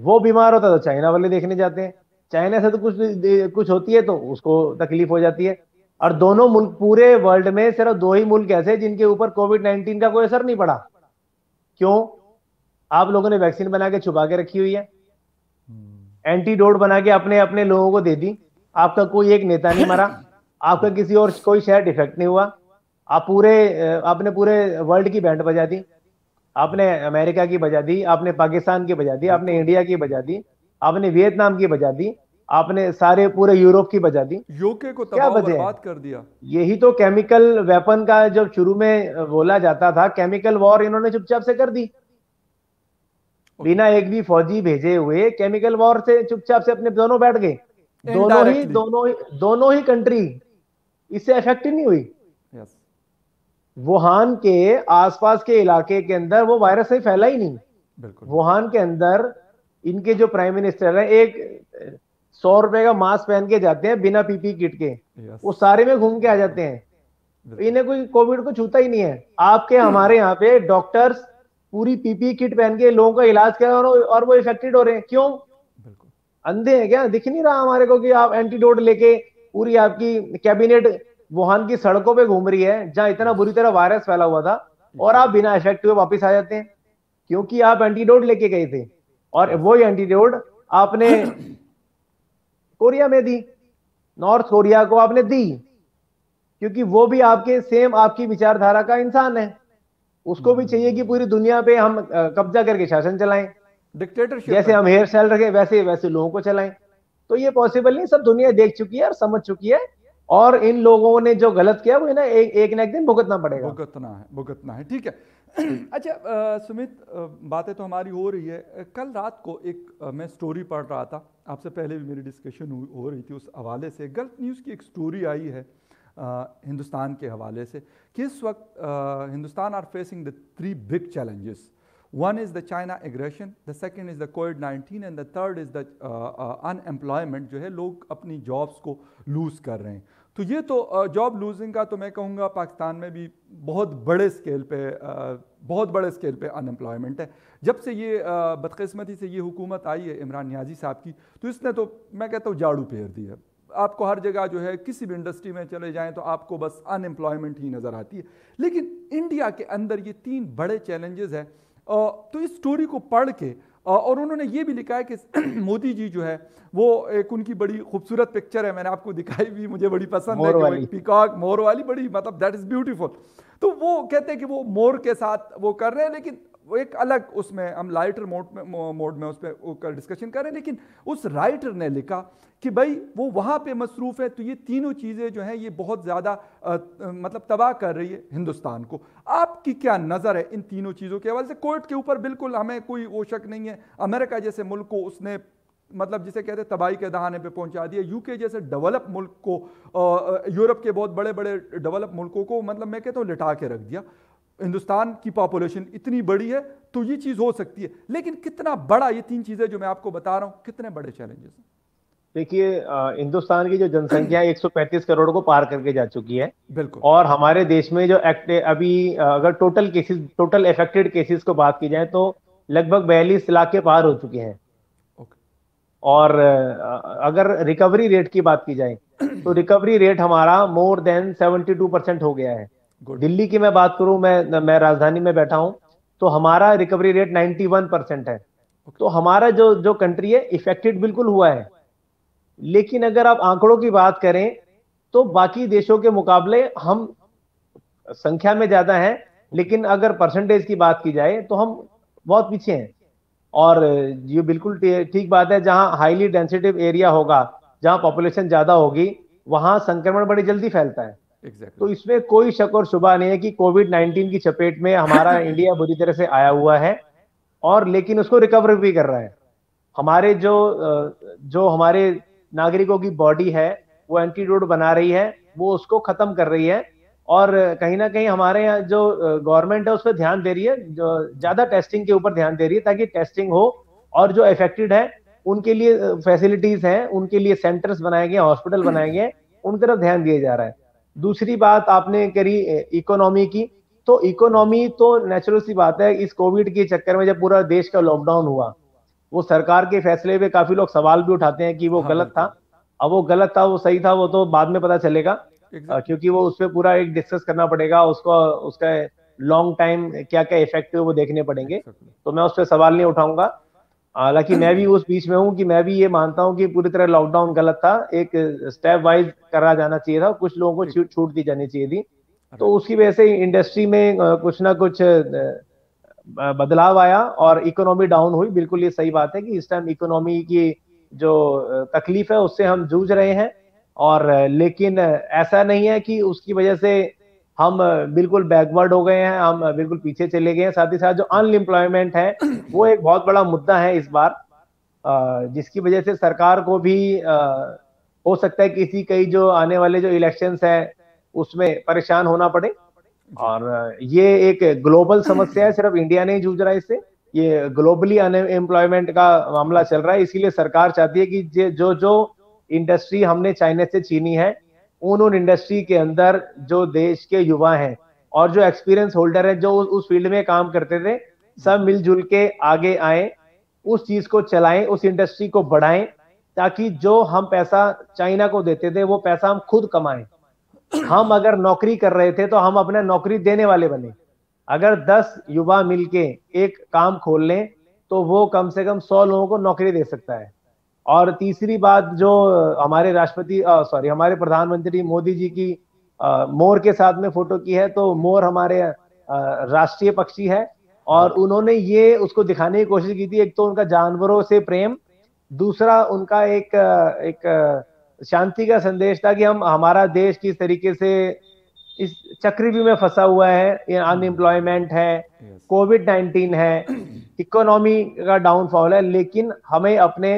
वो बीमार होता तो चाइना वाले देखने जाते हैं चाइना से तो कुछ कुछ होती है तो उसको तकलीफ हो जाती है और दोनों मुल्क पूरे वर्ल्ड में सिर्फ दो ही मुल्क ऐसे जिनके ऊपर कोविड नाइन्टीन का कोई असर नहीं पड़ा क्यों आप लोगों ने वैक्सीन बना के छुपा के रखी हुई है हम्म। एंटीडोट बना के अपने अपने लोगों को दे दी आपका कोई एक नेता नहीं मरा [LAUGHS] आपका हम्म। किसी और कोई शहर इफेक्ट नहीं हुआ आप पूरे आपने पूरे वर्ल्ड की बैंड बजा दी आपने अमेरिका की बजा दी आपने पाकिस्तान की बजा दी आपने इंडिया की बजा दी आपने वियतनाम की बजा दी आपने सारे पूरे यूरोप की बजा दी यूके को क्या बजे बात कर दिया यही तो केमिकल वेपन का जब शुरू में बोला जाता था केमिकल वॉर इन्होंने चुपचाप से कर दी बिना एक भी फौजी भेजे हुए केमिकल वॉर से चुपचाप से अपने दोनों बैठ गए दोनों ही दोनों ही दोनों ही कंट्री इससे अफेक्ट ही नहीं हुई yes. वुहान के आसपास के इलाके के अंदर वो वायरस ही फैला ही नहीं वुहान के अंदर इनके जो प्राइम मिनिस्टर है एक सौ रुपए का मास्क पहन के जाते हैं बिना पीपी किट के वो सारे में घूम के आ जाते हैं इन्हें कोई कोविड को छूता ही नहीं है आपके हमारे यहाँ पे डॉक्टर्स पूरी पीपी किट पहन के लोगों का इलाज कर और, और वो इफेक्टेड हो रहे हैं क्यों अंधे हैं क्या दिख नहीं रहा हमारे को कि आप एंटीडोट लेके पूरी आपकी कैबिनेट वुहान की सड़कों पे घूम रही है जहां इतना बुरी तरह वायरस फैला हुआ था और आप बिना इफेक्ट हुए वापिस आ जाते हैं क्योंकि आप एंटीडोट लेके गए थे और वो एंटीडोट आपने कोरिया में दी नॉर्थ कोरिया को आपने दी क्योंकि वो भी आपके सेम आपकी विचारधारा का इंसान है उसको भी चाहिए कि पूरी दुनिया पे हम कब्जा करके शासन चलाएं डिक्टेटरशिप जैसे हम हेयर स्टाइल रखें वैसे वैसे लोगों को चलाएं तो ये पॉसिबल नहीं सब दुनिया देख चुकी है और समझ चुकी है और इन लोगों ने जो गलत किया वो ना एक एक ना एक दिन भुगतना पड़ेगा भुगतना है भुगतना है ठीक है [CLEARS THROAT] अच्छा सुमित बातें तो हमारी हो रही है कल रात को एक मैं स्टोरी पढ़ रहा था आपसे पहले भी मेरी डिस्कशन हो रही थी उस हवाले से गलत न्यूज़ की एक स्टोरी आई है हिंदुस्तान के हवाले से किस वक्त Hindustan are facing the three big challenges One is the China aggression, the second is the कोविड-19 and the third is the uh, uh, unemployment जो है लोग अपनी जॉब्स को लूज़ कर रहे हैं तो ये तो जॉब uh, लूजिंग का तो मैं कहूँगा पाकिस्तान में भी बहुत बड़े स्केल पे बहुत बड़े स्केल पे अनएम्प्लॉयमेंट है जब से ये बदकस्मती से ये हुकूमत आई है इमरान न्याजी साहब की तो इसने तो मैं कहता हूँ झाड़ू फेर दी है आपको हर जगह जो है किसी भी इंडस्ट्री में चले जाएं तो आपको बस अनएम्प्लॉयमेंट ही नज़र आती है लेकिन इंडिया के अंदर ये तीन बड़े चैलेंजेस हैं तो इस स्टोरी को पढ़ के और उन्होंने ये भी लिखा है कि [CLEARS THROAT] मोदी जी जो है वो एक उनकी बड़ी खूबसूरत पिक्चर है मैंने आपको दिखाई भी मुझे बड़ी पसंद है कि पिकॉक मोर वाली बड़ी मतलब दैट इज़ ब्यूटीफुल तो वो कहते हैं कि वो मोर के साथ वो कर रहे हैं लेकिन वो एक अलग उसमें हम लाइटर मोड में मोड में उस पर डिस्कशन कर रहे हैं लेकिन उस राइटर ने लिखा कि भाई वो वहाँ पे मसरूफ़ है तो ये तीनों चीज़ें जो हैं ये बहुत ज़्यादा मतलब तबाह कर रही है हिंदुस्तान को आपकी क्या नज़र है इन तीनों चीज़ों के हवाले से कोर्ट के ऊपर बिल्कुल हमें कोई वो शक नहीं है अमेरिका जैसे मुल्क को उसने मतलब जिसे कहते हैं तबाही के दहाने पे पहुंचा दिया यूके जैसे डेवलप मुल्क को यूरोप के बहुत बड़े बड़े डेवलप मुल्कों को मतलब मैं कहता हूँ लिटा के रख दिया हिंदुस्तान की पॉपुलेशन इतनी बड़ी है तो ये चीज़ हो सकती है लेकिन कितना बड़ा ये तीन चीज़ें जो मैं आपको बता रहा हूँ कितने बड़े चैलेंजेस हैं देखिए हिंदुस्तान की जो जनसंख्या 135 करोड़ को पार करके जा चुकी है बिल्कुल और हमारे देश में जो एक्ट अभी अगर total cases total affected cases को बात की जाए तो लगभग बयालीस लाख के पार हो चुके हैं और अगर रिकवरी रेट की बात की जाए तो रिकवरी रेट हमारा मोर देन 72 परसेंट हो गया है दिल्ली की मैं बात करूं मैं मैं राजधानी में बैठा हूं तो हमारा रिकवरी रेट 91 परसेंट है तो हमारा जो जो कंट्री है इफेक्टेड बिल्कुल हुआ है लेकिन अगर आप आंकड़ों की बात करें तो बाकी देशों के मुकाबले हम संख्या में ज्यादा हैं लेकिन अगर परसेंटेज की बात की जाए तो हम बहुत पीछे हैं और ये बिल्कुल ठीक बात है जहां हाईली डेंसिटिव एरिया होगा जहां पॉपुलेशन ज्यादा होगी वहां संक्रमण बड़ी जल्दी फैलता है exactly. तो इसमें कोई शक और शुबा नहीं है कि कोविड 19 की चपेट में हमारा इंडिया [LAUGHS] बुरी तरह से आया हुआ है और लेकिन उसको रिकवर भी कर रहा है हमारे जो जो हमारे नागरिकों की बॉडी है वो एंटीडोट बना रही है वो उसको खत्म कर रही है और कहीं ना कहीं हमारे यहाँ जो गवर्नमेंट है उस पर ध्यान दे रही है जो ज्यादा टेस्टिंग के ऊपर ध्यान दे रही है ताकि टेस्टिंग हो और जो इफेक्टेड है उनके लिए फैसिलिटीज हैं उनके लिए सेंटर्स बनाए गए हॉस्पिटल बनाए गए उन तरफ ध्यान दिया जा रहा है दूसरी बात आपने करी इकोनॉमी की तो इकोनॉमी तो नेचुरल सी बात है इस कोविड के चक्कर में जब पूरा देश का लॉकडाउन हुआ वो सरकार के फैसले पे काफी लोग सवाल भी उठाते हैं कि वो हाँ, गलत था अब वो गलत था वो सही था वो तो बाद में पता चलेगा क्योंकि वो उस पर पूरा एक डिस्कस करना पड़ेगा उसको उसका लॉन्ग टाइम क्या क्या इफेक्ट है वो देखने पड़ेंगे तो मैं उस पर सवाल नहीं उठाऊंगा हालांकि मैं भी [CLEARS THROAT] उस बीच में हूँ कि मैं भी ये मानता हूँ कि पूरी तरह लॉकडाउन गलत था एक स्टेप वाइज करा जाना चाहिए था कुछ लोगों को छूट दी जानी चाहिए थी तो उसकी वजह से इंडस्ट्री में कुछ ना कुछ बदलाव आया और इकोनॉमी डाउन हुई बिल्कुल ये सही बात है कि इस टाइम इकोनॉमी की जो तकलीफ है उससे हम जूझ रहे हैं और लेकिन ऐसा नहीं है कि उसकी वजह से हम बिल्कुल बैकवर्ड हो गए हैं हम बिल्कुल पीछे चले गए हैं साथ ही साथ जो अनएम्प्लॉयमेंट है वो एक बहुत बड़ा मुद्दा है इस बार जिसकी वजह से सरकार को भी हो सकता है किसी कई जो आने वाले जो इलेक्शंस है उसमें परेशान होना पड़े और ये एक ग्लोबल समस्या है सिर्फ इंडिया नहीं जूझ रहा है इससे ये ग्लोबली अनएम्प्लॉयमेंट का मामला चल रहा है इसीलिए सरकार चाहती है कि जो जो इंडस्ट्री हमने चाइना से छीनी है उन उन इंडस्ट्री के अंदर जो देश के युवा हैं और जो एक्सपीरियंस होल्डर हैं जो उस फील्ड में काम करते थे सब मिलजुल के आगे आए उस चीज को चलाएं उस इंडस्ट्री को बढ़ाएं ताकि जो हम पैसा चाइना को देते थे वो पैसा हम खुद कमाएं हम अगर नौकरी कर रहे थे तो हम अपने नौकरी देने वाले बने अगर 10 युवा मिलके एक काम खोल लें तो वो कम से कम 100 लोगों को नौकरी दे सकता है और तीसरी बात जो हमारे राष्ट्रपति सॉरी हमारे प्रधानमंत्री मोदी जी की आ, मोर के साथ में फोटो की है तो मोर हमारे राष्ट्रीय पक्षी है और उन्होंने ये उसको दिखाने की कोशिश की थी एक तो उनका जानवरों से प्रेम दूसरा उनका एक एक, एक शांति का संदेश था कि हम हमारा देश किस तरीके से इस चक्रव्यूह में फंसा हुआ है ये अनएम्प्लॉयमेंट है कोविड नाइन्टीन है इकोनॉमी [CLEARS THROAT] का डाउनफॉल है लेकिन हमें अपने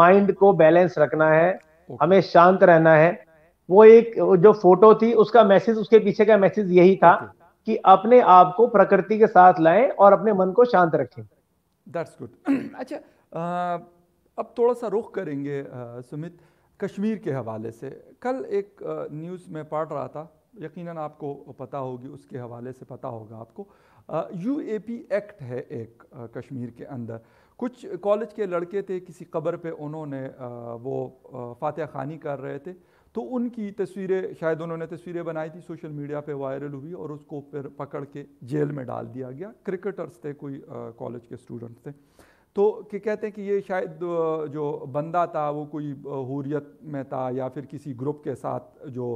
माइंड को बैलेंस रखना है हमें शांत रहना है वो एक जो फोटो थी उसका मैसेज उसके पीछे का मैसेज यही था कि अपने आप को प्रकृति के साथ लाएं और अपने मन को शांत रखें दैट्स गुड [CLEARS THROAT] अच्छा अब थोड़ा सा रुख करेंगे सुमित कश्मीर के हवाले से कल एक न्यूज़ में पढ़ रहा था यकीनन आपको पता होगी उसके हवाले से पता होगा आपको यू ए पी एक्ट है एक आ, कश्मीर के अंदर कुछ कॉलेज के लड़के थे किसी कब्र पे उन्होंने आ, वो फातह खानी कर रहे थे तो उनकी तस्वीरें शायद उन्होंने तस्वीरें बनाई थी सोशल मीडिया पे वायरल हुई और उसको फिर पकड़ के जेल में डाल दिया गया क्रिकेटर्स थे कोई कॉलेज के स्टूडेंट्स थे तो कि कहते हैं कि ये शायद जो बंदा था वो कोई हुरियत में था या फिर किसी ग्रुप के साथ जो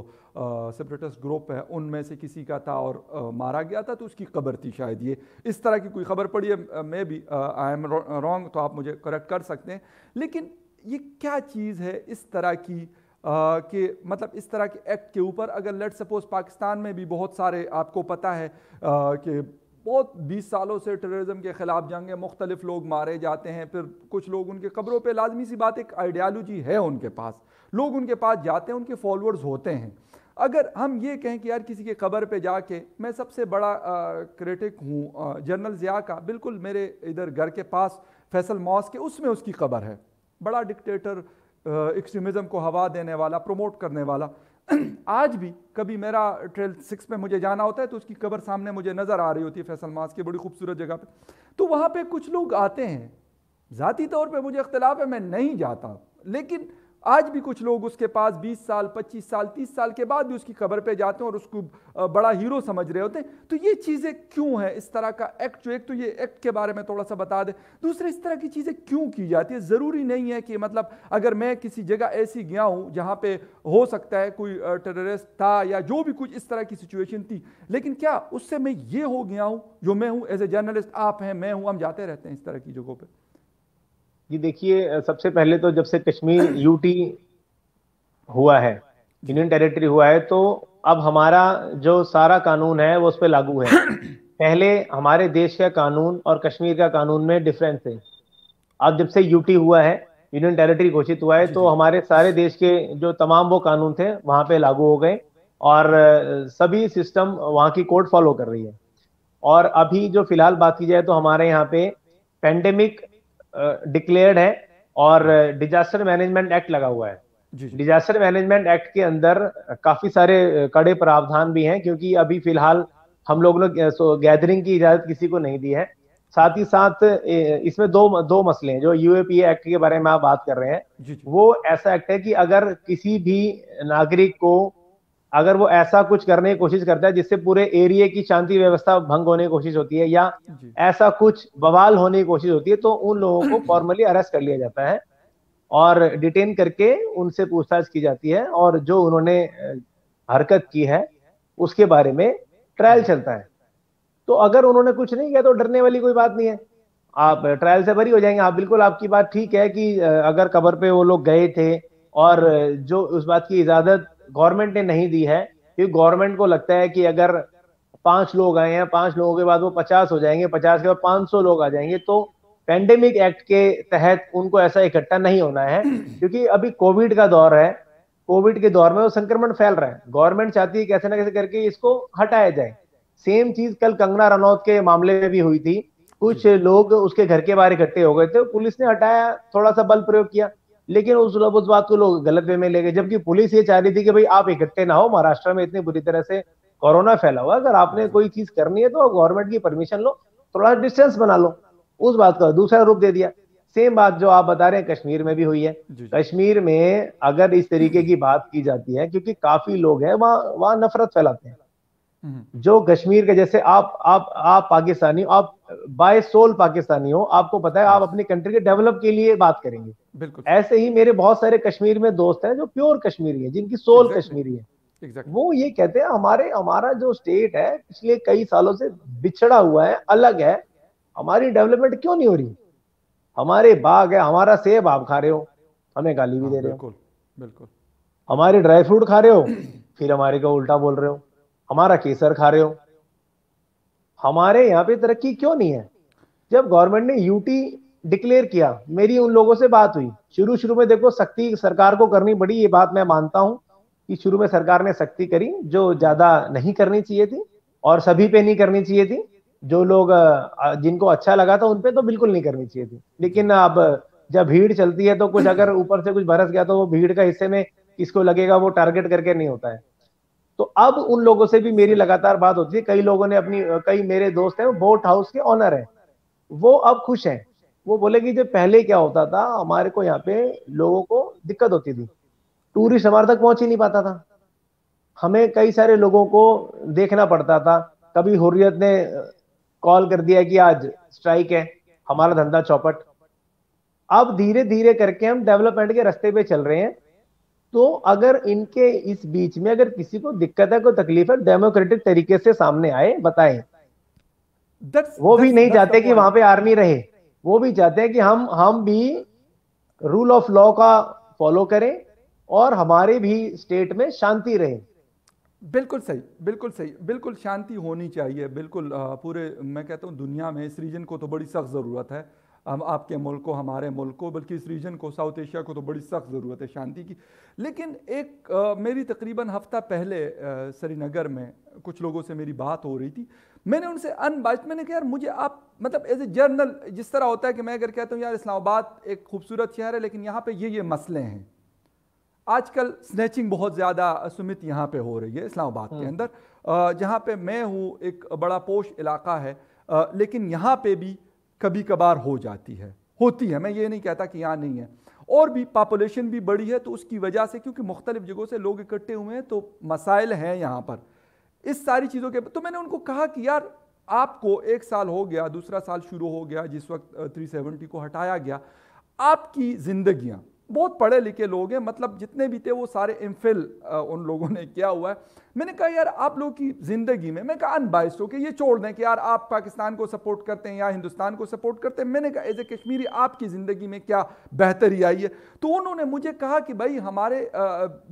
सेपरेटस ग्रुप है उनमें से किसी का था और आ, मारा गया था तो उसकी खबर थी शायद ये इस तरह की कोई खबर पड़ी है मैं भी आई एम रॉन्ग तो आप मुझे करेक्ट कर सकते हैं लेकिन ये क्या चीज़ है इस तरह की कि मतलब इस तरह के एक्ट के ऊपर अगर लेट सपोज पाकिस्तान में भी बहुत सारे आपको पता है कि बहुत 20 सालों से टेररिज्म के ख़िलाफ़ जंग है मुख्तलिफ लोग मारे जाते हैं फिर कुछ लोग उनके कब्रों पे लाजमी सी बात एक आइडियालॉजी है उनके पास लोग उनके पास जाते हैं उनके फॉलोअर्स होते हैं अगर हम ये कहें कि यार किसी के कबर पे जाके मैं सबसे बड़ा क्रिटिक हूँ जनरल ज़िया का बिल्कुल मेरे इधर घर के पास फैसल मॉस के उसमें उसकी कबर है बड़ा डिक्टेटर एक्सट्रीमिज़म को हवा देने वाला प्रमोट करने वाला [CLEARS THROAT] आज भी कभी मेरा ट्रेल सिक्स में मुझे जाना होता है तो उसकी कबर सामने मुझे नज़र आ रही होती है फैसल मास की बड़ी खूबसूरत जगह पे तो वहाँ पे कुछ लोग आते हैं ज़ाती तौर पे मुझे अख्तलाफ है मैं नहीं जाता लेकिन आज भी कुछ लोग उसके पास 20 साल 25 साल 30 साल के बाद भी उसकी खबर पे जाते हैं और उसको बड़ा हीरो समझ रहे होते हैं तो ये चीज़ें क्यों हैं इस तरह का एक्ट जो एक तो ये एक्ट के बारे में थोड़ा सा बता दें दूसरे इस तरह की चीज़ें क्यों की जाती है ज़रूरी नहीं है कि मतलब अगर मैं किसी जगह ऐसी गया हूँ जहाँ पर हो सकता है कोई टेररिस्ट था या जो भी कुछ इस तरह की सिचुएशन थी लेकिन क्या उससे मैं ये हो गया हूँ जो मैं हूँ एज ए जर्नलिस्ट आप हैं मैं हूँ हम जाते रहते हैं इस तरह की जगहों पर जी देखिए सबसे पहले तो जब से कश्मीर यूटी [CLEARS THROAT] हुआ है यूनियन टेरिटरी हुआ है तो अब हमारा जो सारा कानून है वो उस पर लागू है [CLEARS THROAT] पहले हमारे देश का कानून और कश्मीर का कानून में डिफरेंस है अब जब से यूटी हुआ है यूनियन टेरिटरी घोषित हुआ है तो हमारे सारे देश के जो तमाम वो कानून थे वहां पे लागू हो गए और सभी सिस्टम वहां की कोर्ट फॉलो कर रही है और अभी जो फिलहाल बात की जाए तो हमारे यहाँ पे पेंडेमिक डिक्लेयर्ड है और डिजास्टर मैनेजमेंट एक्ट लगा हुआ है डिजास्टर मैनेजमेंट एक्ट के अंदर काफी सारे कड़े प्रावधान भी हैं क्योंकि अभी फिलहाल हम लोग ने गैदरिंग की इजाजत किसी को नहीं दी है साथ ही साथ इसमें दो दो मसले हैं जो यूएपीए एक्ट के बारे में आप बात कर रहे हैं वो ऐसा एक्ट है कि अगर किसी भी नागरिक को अगर वो ऐसा कुछ करने की कोशिश करता है जिससे पूरे एरिए की शांति व्यवस्था भंग होने की कोशिश होती है या ऐसा कुछ बवाल होने की कोशिश होती है तो उन लोगों को फॉर्मली [CLEARS THROAT] अरेस्ट कर लिया जाता है और डिटेन करके उनसे पूछताछ की जाती है और जो उन्होंने हरकत की है उसके बारे में ट्रायल चलता है तो अगर उन्होंने कुछ नहीं किया तो डरने वाली कोई बात नहीं है आप ट्रायल से भरी हो जाएंगे आप बिल्कुल आपकी बात ठीक है कि अगर कबर पे वो लोग गए थे और जो उस बात की इजाजत गवर्नमेंट ने नहीं दी है क्योंकि गवर्नमेंट को लगता है कि अगर पांच लोग आए हैं पांच लोगों के बाद वो पचास हो जाएंगे पचास के बाद पांच सौ लोग आ जाएंगे तो पेंडेमिक एक्ट के तहत उनको ऐसा इकट्ठा नहीं होना है क्योंकि अभी कोविड का दौर है कोविड के दौर में वो संक्रमण फैल रहा है गवर्नमेंट चाहती है कैसे ना कैसे करके इसको हटाया जाए सेम चीज कल कंगना रनौत के मामले में भी हुई थी कुछ लोग उसके घर के बाहर इकट्ठे हो गए थे पुलिस ने हटाया थोड़ा सा बल प्रयोग किया लेकिन उस उस बात को लोग गलत वे में ले गए जबकि पुलिस ये चाह रही थी कि भाई आप इकट्ठे ना हो महाराष्ट्र में इतनी बुरी तरह से कोरोना फैला हुआ अगर आपने कोई चीज करनी है तो आप गवर्नमेंट की परमिशन लो थोड़ा डिस्टेंस बना लो उस बात का दूसरा रूप दे दिया सेम बात जो आप बता रहे हैं कश्मीर में भी हुई है कश्मीर में अगर इस तरीके की बात की जाती है क्योंकि काफी लोग हैं वहाँ वहाँ नफरत फैलाते हैं हम्म। जो कश्मीर के जैसे आप आप आप पाकिस्तानी आप बाय सोल पाकिस्तानी हो आपको पता है आप हाँ। अपनी कंट्री के डेवलप के लिए बात करेंगे बिल्कुल ऐसे ही मेरे बहुत सारे कश्मीर में दोस्त हैं जो प्योर कश्मीरी हैं जिनकी सोल exactly. कश्मीरी है exactly. वो ये कहते हैं हमारे हमारा जो स्टेट है पिछले कई सालों से बिछड़ा हुआ है अलग है हमारी डेवलपमेंट क्यों नहीं हो रही हमारे बाग है हमारा सेब आप खा रहे हो हमें गाली भी हाँ, दे रहे हो बिल्कुल बिल्कुल हमारे ड्राई फ्रूट खा रहे हो फिर हमारे को उल्टा बोल रहे हो हमारा केसर खा रहे हो हमारे यहाँ पे तरक्की क्यों नहीं है जब गवर्नमेंट ने यूटी डिक्लेयर किया मेरी उन लोगों से बात हुई शुरू शुरू में देखो सख्ती सरकार को करनी पड़ी ये बात मैं मानता हूँ कि शुरू में सरकार ने सख्ती करी जो ज्यादा नहीं करनी चाहिए थी और सभी पे नहीं करनी चाहिए थी जो लोग जिनको अच्छा लगा था उनपे तो बिल्कुल नहीं करनी चाहिए थी लेकिन अब जब भीड़ चलती है तो कुछ अगर ऊपर से कुछ बरस गया तो वो भीड़ का हिस्से में किसको लगेगा वो टारगेट करके नहीं होता है तो अब उन लोगों से भी मेरी लगातार बात होती है कई लोगों ने अपनी कई मेरे दोस्त हैं बोट हाउस के ऑनर हैं वो अब खुश हैं वो बोले कि जब पहले क्या होता था हमारे को यहाँ पे लोगों को दिक्कत होती थी टूरिस्ट हमारे तक पहुंच ही नहीं पाता था हमें कई सारे लोगों को देखना पड़ता था कभी हुर्रियत ने कॉल कर दिया कि आज स्ट्राइक है हमारा धंधा चौपट अब धीरे धीरे करके हम डेवलपमेंट के रास्ते पे चल रहे हैं तो अगर इनके इस बीच में अगर किसी को दिक्कत है कोई तकलीफ है डेमोक्रेटिक तरीके से सामने आए बताए वो भी नहीं चाहते कि वहां पे आर्मी रहे वो भी चाहते हैं कि हम हम भी रूल ऑफ लॉ का फॉलो करें और हमारे भी स्टेट में शांति रहे बिल्कुल सही बिल्कुल सही बिल्कुल शांति होनी चाहिए बिल्कुल पूरे मैं कहता हूँ दुनिया में इस रीजन को तो बड़ी सख्त ज़रूरत है हम आपके मुल्क को हमारे मुल्क को बल्कि इस रीजन को साउथ एशिया को तो बड़ी सख्त ज़रूरत है शांति की लेकिन एक आ, मेरी तकरीबन हफ्ता पहले श्रीनगर में कुछ लोगों से मेरी बात हो रही थी मैंने उनसे अनबाइस मैंने कहा यार मुझे आप मतलब एज ए जर्नल जिस तरह होता है कि मैं अगर कहता हूँ यार इस्लामाबाद एक खूबसूरत शहर है लेकिन यहाँ पर ये ये मसले हैं आजकल स्नैचिंग बहुत ज़्यादा सुमित यहाँ पर हो रही है इस्लामाबाद के हाँ। अंदर जहाँ पर मैं हूँ एक बड़ा पोश इलाका है लेकिन यहाँ पर भी कभी कभार हो जाती है होती है मैं ये नहीं कहता कि यहाँ नहीं है और भी पॉपुलेशन भी बड़ी है तो उसकी वजह से क्योंकि मुख्तलिफ जगहों से लोग इकट्ठे हुए हैं तो मसाइल हैं यहाँ पर इस सारी चीज़ों के तो मैंने उनको कहा कि यार आपको एक साल हो गया दूसरा साल शुरू हो गया जिस वक्त 370 को हटाया गया आपकी ज़िंदगियाँ बहुत पढ़े लिखे लोग हैं मतलब जितने भी थे वो सारे इम्फिल उन लोगों ने किया हुआ है मैंने कहा यार आप लोगों की ज़िंदगी में मैं कहा अनबाइस हो कि ये छोड़ दें कि यार आप पाकिस्तान को सपोर्ट करते हैं या हिंदुस्तान को सपोर्ट करते हैं मैंने कहा एज ए कश्मीरी आपकी ज़िंदगी में क्या बेहतरी आई है तो उन्होंने मुझे कहा कि भाई हमारे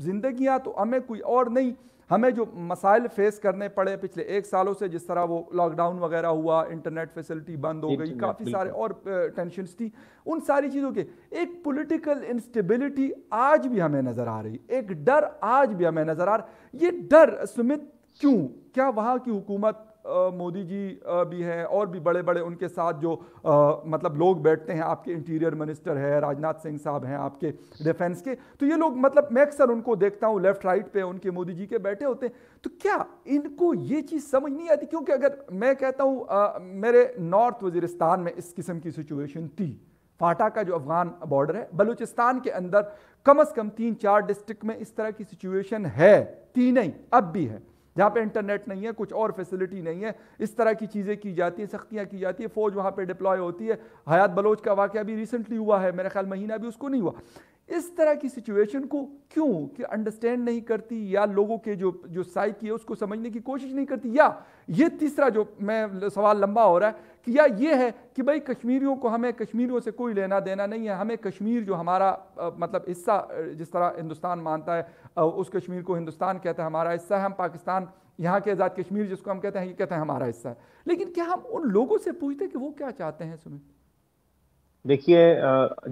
जिंदगी तो हमें कोई और नहीं हमें जो मसाइल फेस करने पड़े पिछले एक सालों से जिस तरह वो लॉकडाउन वगैरह हुआ इंटरनेट फैसिलिटी बंद हो गई काफ़ी सारे और टेंशन थी उन सारी चीज़ों के एक पॉलिटिकल इंस्टेबिलिटी आज भी हमें नज़र आ रही एक डर आज भी हमें नज़र आ रहा ये डर सुमित क्यों क्या वहाँ की हुकूमत मोदी जी भी हैं और भी बड़े बड़े उनके साथ जो आ, मतलब लोग बैठते हैं आपके इंटीरियर मिनिस्टर है राजनाथ सिंह साहब हैं आपके डिफेंस के तो ये लोग मतलब मैं अक्सर उनको देखता हूँ लेफ्ट राइट पे उनके मोदी जी के बैठे होते हैं तो क्या इनको ये चीज़ समझ नहीं आती क्योंकि अगर मैं कहता हूँ मेरे नॉर्थ वजीरिस्तान में इस किस्म की सिचुएशन थी फाटा का जो अफगान बॉर्डर है बलूचिस्तान के अंदर कम अज़ कम तीन चार डिस्ट्रिक्ट में इस तरह की सिचुएशन है तीन नहीं अब भी है जहाँ पे इंटरनेट नहीं है कुछ और फैसिलिटी नहीं है इस तरह की चीज़ें की जाती है सख्तियाँ की जाती है फ़ौज वहाँ पर डिप्लॉय होती है हयात बलोच का वाक़ भी रिसेंटली हुआ है मेरा ख्याल महीना भी उसको नहीं हुआ इस तरह की सिचुएशन को क्यों कि अंडरस्टैंड नहीं करती या लोगों के जो जो साइकी है उसको समझने की कोशिश नहीं करती या ये तीसरा जो मैं सवाल लंबा हो रहा है कि या ये है कि भाई कश्मीरियों को हमें कश्मीरियों से कोई लेना देना नहीं है हमें कश्मीर जो हमारा आ, मतलब हिस्सा जिस तरह हिंदुस्तान मानता है आ, उस कश्मीर को हिंदुस्तान कहता है हमारा हिस्सा है हम पाकिस्तान यहाँ के आज़ाद कश्मीर जिसको हम कहते हैं ये कहते हैं हमारा हिस्सा है लेकिन क्या हम उन लोगों से पूछते कि वो क्या चाहते हैं सुमित देखिए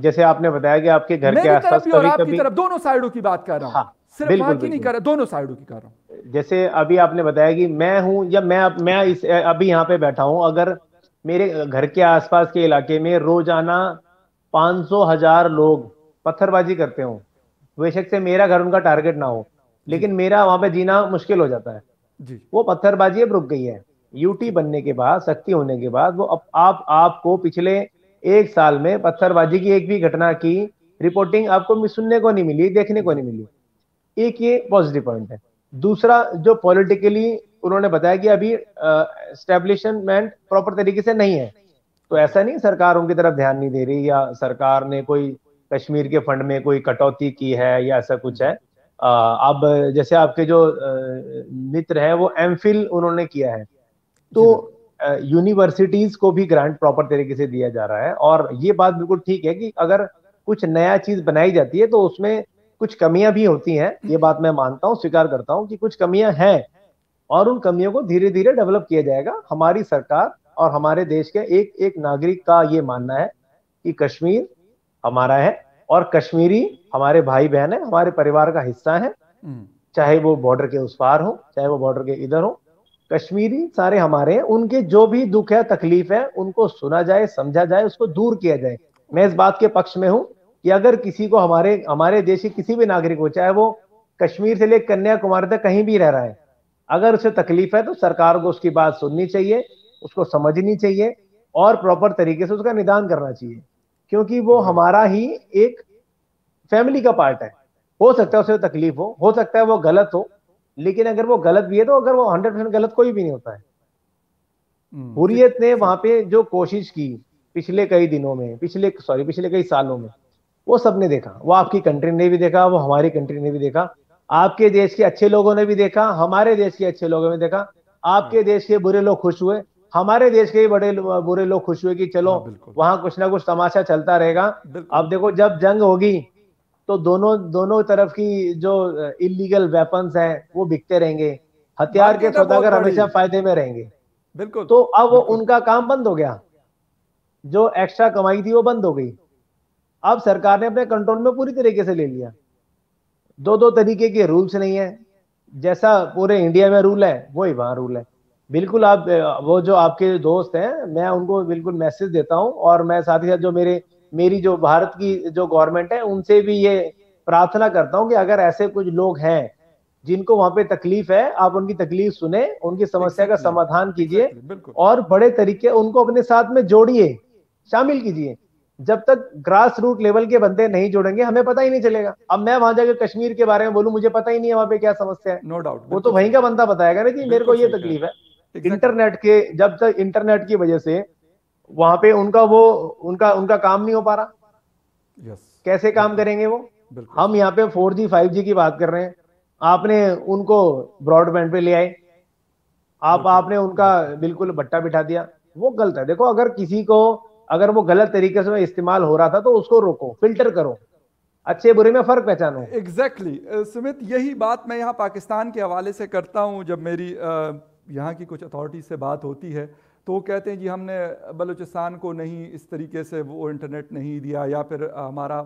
जैसे आपने बताया कि आपके घर के आसपास कभी कभी... तरफ दोनों साइडों की बात कर रहा हूँ हाँ, सिर्फ बिल्कुल, बिल्कुल, नहीं कर रहा दोनों साइडों की कर रहा हूँ जैसे अभी आपने बताया कि मैं हूँ या मैं मैं इस अभी यहाँ पे बैठा हूँ अगर मेरे घर के आसपास के इलाके में रोजाना पांच हजार लोग पत्थरबाजी करते हो बेशक से मेरा घर उनका टारगेट ना हो लेकिन मेरा वहां पे जीना मुश्किल हो जाता है जी। वो पत्थरबाजी अब रुक गई है यूटी बनने के बाद सख्ती होने के बाद वो अब आप आपको पिछले एक साल में पत्थरबाजी की एक भी घटना की रिपोर्टिंग आपको सुनने को नहीं मिली देखने को नहीं मिली एक ये पॉजिटिव पॉइंट है दूसरा जो पॉलिटिकली उन्होंने बताया कि अभी स्टेब्लिशमेंट प्रॉपर तरीके से नहीं है तो ऐसा नहीं सरकार उनकी तरफ ध्यान नहीं दे रही या सरकार ने कोई कश्मीर के फंड में कोई कटौती की है या ऐसा कुछ है अब जैसे आपके जो मित्र है वो एम उन्होंने किया है तो यूनिवर्सिटीज को भी ग्रांट प्रॉपर तरीके से दिया जा रहा है और ये बात बिल्कुल ठीक है कि अगर कुछ नया चीज बनाई जाती है तो उसमें कुछ कमियां भी होती हैं ये बात मैं मानता हूँ स्वीकार करता हूँ कि कुछ कमियां हैं और उन कमियों को धीरे धीरे डेवलप किया जाएगा हमारी सरकार और हमारे देश के एक एक नागरिक का ये मानना है कि कश्मीर हमारा है और कश्मीरी हमारे भाई बहन है हमारे परिवार का हिस्सा है हम्म। चाहे वो बॉर्डर के उस पार हो चाहे वो बॉर्डर के इधर हो कश्मीरी सारे हमारे हैं उनके जो भी दुख है तकलीफ है उनको सुना जाए समझा जाए उसको दूर किया जाए मैं इस बात के पक्ष में हूँ कि अगर किसी को हमारे हमारे देश के किसी भी नागरिक को चाहे वो कश्मीर से लेकर कन्याकुमारी तक कहीं भी रह रहा है अगर उसे तकलीफ है तो सरकार को उसकी बात सुननी चाहिए उसको समझनी चाहिए और प्रॉपर तरीके से उसका निदान करना चाहिए क्योंकि वो हमारा ही एक फैमिली का पार्ट है हो सकता है उसे तकलीफ हो हो सकता है वो गलत हो लेकिन अगर वो गलत भी है तो अगर वो हंड्रेड परसेंट गलत कोई भी नहीं होता है हम्म, हुरियत ने वहां पे जो कोशिश की पिछले कई दिनों में पिछले सॉरी पिछले कई सालों में वो सबने देखा वो आपकी कंट्री ने भी देखा वो हमारी कंट्री ने भी देखा आपके देश के अच्छे लोगों ने भी देखा हमारे देश के अच्छे लोगों ने देखा आपके हाँ। देश के बुरे लोग खुश हुए हमारे देश के बड़े बुरे लोग खुश हुए कि चलो हाँ, वहां कुछ ना कुछ तमाशा चलता रहेगा अब देखो जब जंग होगी तो दोनों दोनों तरफ की जो इलीगल वेपन्स हैं वो बिकते रहेंगे हथियार के तो सौदागर हमेशा फायदे में रहेंगे बिल्कुल तो अब बिल्कुल। उनका काम बंद हो गया जो एक्स्ट्रा कमाई थी वो बंद हो गई अब सरकार ने अपने कंट्रोल में पूरी तरीके से ले लिया दो दो तरीके के रूल्स नहीं है जैसा पूरे इंडिया में रूल है वही वहां रूल है बिल्कुल आप वो जो आपके दोस्त हैं मैं उनको बिल्कुल मैसेज देता हूं और मैं साथ ही साथ जो मेरे मेरी जो भारत की जो गवर्नमेंट है उनसे भी ये प्रार्थना करता हूँ कि अगर ऐसे कुछ लोग हैं जिनको वहां पे तकलीफ है आप उनकी तकलीफ सुने उनकी समस्या का समाधान कीजिए और बड़े तरीके उनको अपने साथ में जोड़िए शामिल कीजिए जब तक ग्रास रूट लेवल के बंदे नहीं जुड़ेंगे हमें पता ही नहीं चलेगा अब मैं वहां जाकर कश्मीर के बारे में बोलूं मुझे पता ही नहीं है वहां पे क्या समस्या है नो no डाउट वो तो वहीं का बंदा बताएगा ना कि मेरे को ये तकलीफ है इंटरनेट के जब तक इंटरनेट की वजह से वहां पे उनका वो उनका उनका काम नहीं हो पा रहा yes. कैसे काम करेंगे वो हम यहाँ पे फोर जी फाइव जी की बात कर रहे हैं आपने उनको ब्रॉडबैंड पे ले आए आप आपने उनका बिल्कुल भट्टा बिठा दिया वो गलत है देखो अगर किसी को अगर वो गलत तरीके से इस्तेमाल हो रहा था तो उसको रोको फिल्टर करो अच्छे बुरे में फर्क पहचानो एग्जैक्टली exactly. सुमित यही बात मैं यहाँ पाकिस्तान के हवाले से करता हूँ जब मेरी यहाँ की कुछ अथॉरिटी से बात होती है तो वो कहते हैं जी हमने बलूचिस्तान को नहीं इस तरीके से वो इंटरनेट नहीं दिया या फिर हमारा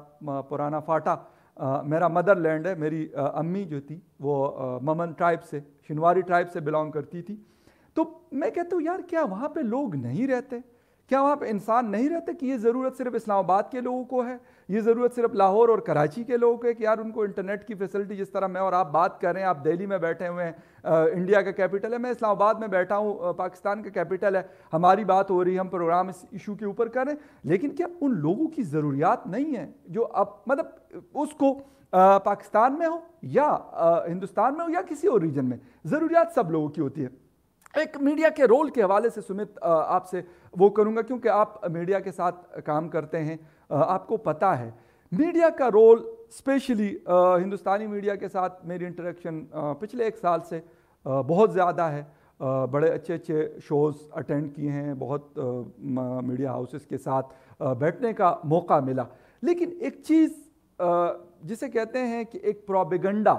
पुराना फाटा आ, मेरा लैंड है मेरी आ, अम्मी जो थी वो आ, ममन ट्राइब से शिनवारी ट्राइब से बिलोंग करती थी तो मैं कहता हूँ यार क्या वहाँ पे लोग नहीं रहते क्या वहाँ पे इंसान नहीं रहते कि ये ज़रूरत सिर्फ इस्लामाबाद के लोगों को है ये ज़रूरत सिर्फ लाहौर और कराची के लोगों को है कि यार उनको इंटरनेट की फैसिलिटी जिस तरह मैं और आप बात कर रहे हैं आप दिल्ली में बैठे हुए हैं इंडिया का कैपिटल है मैं इस्लामाबाद में बैठा हूँ पाकिस्तान का कैपिटल है हमारी बात हो रही है हम प्रोग्राम इस इशू के ऊपर करें लेकिन क्या उन लोगों की ज़रूरियात नहीं है जो अब मतलब उसको आ, पाकिस्तान में हो या आ, हिंदुस्तान में हो या किसी और रीजन में ज़रूरियात सब लोगों की होती है एक मीडिया के रोल के हवाले से सुमित आपसे वो करूँगा क्योंकि आप मीडिया के साथ काम करते हैं आपको पता है मीडिया का रोल स्पेशली हिंदुस्तानी मीडिया के साथ मेरी इंटरेक्शन पिछले एक साल से बहुत ज़्यादा है बड़े अच्छे अच्छे शोज़ अटेंड किए हैं बहुत मीडिया हाउसेस के साथ बैठने का मौका मिला लेकिन एक चीज़ जिसे कहते हैं कि एक प्रोबेगंडा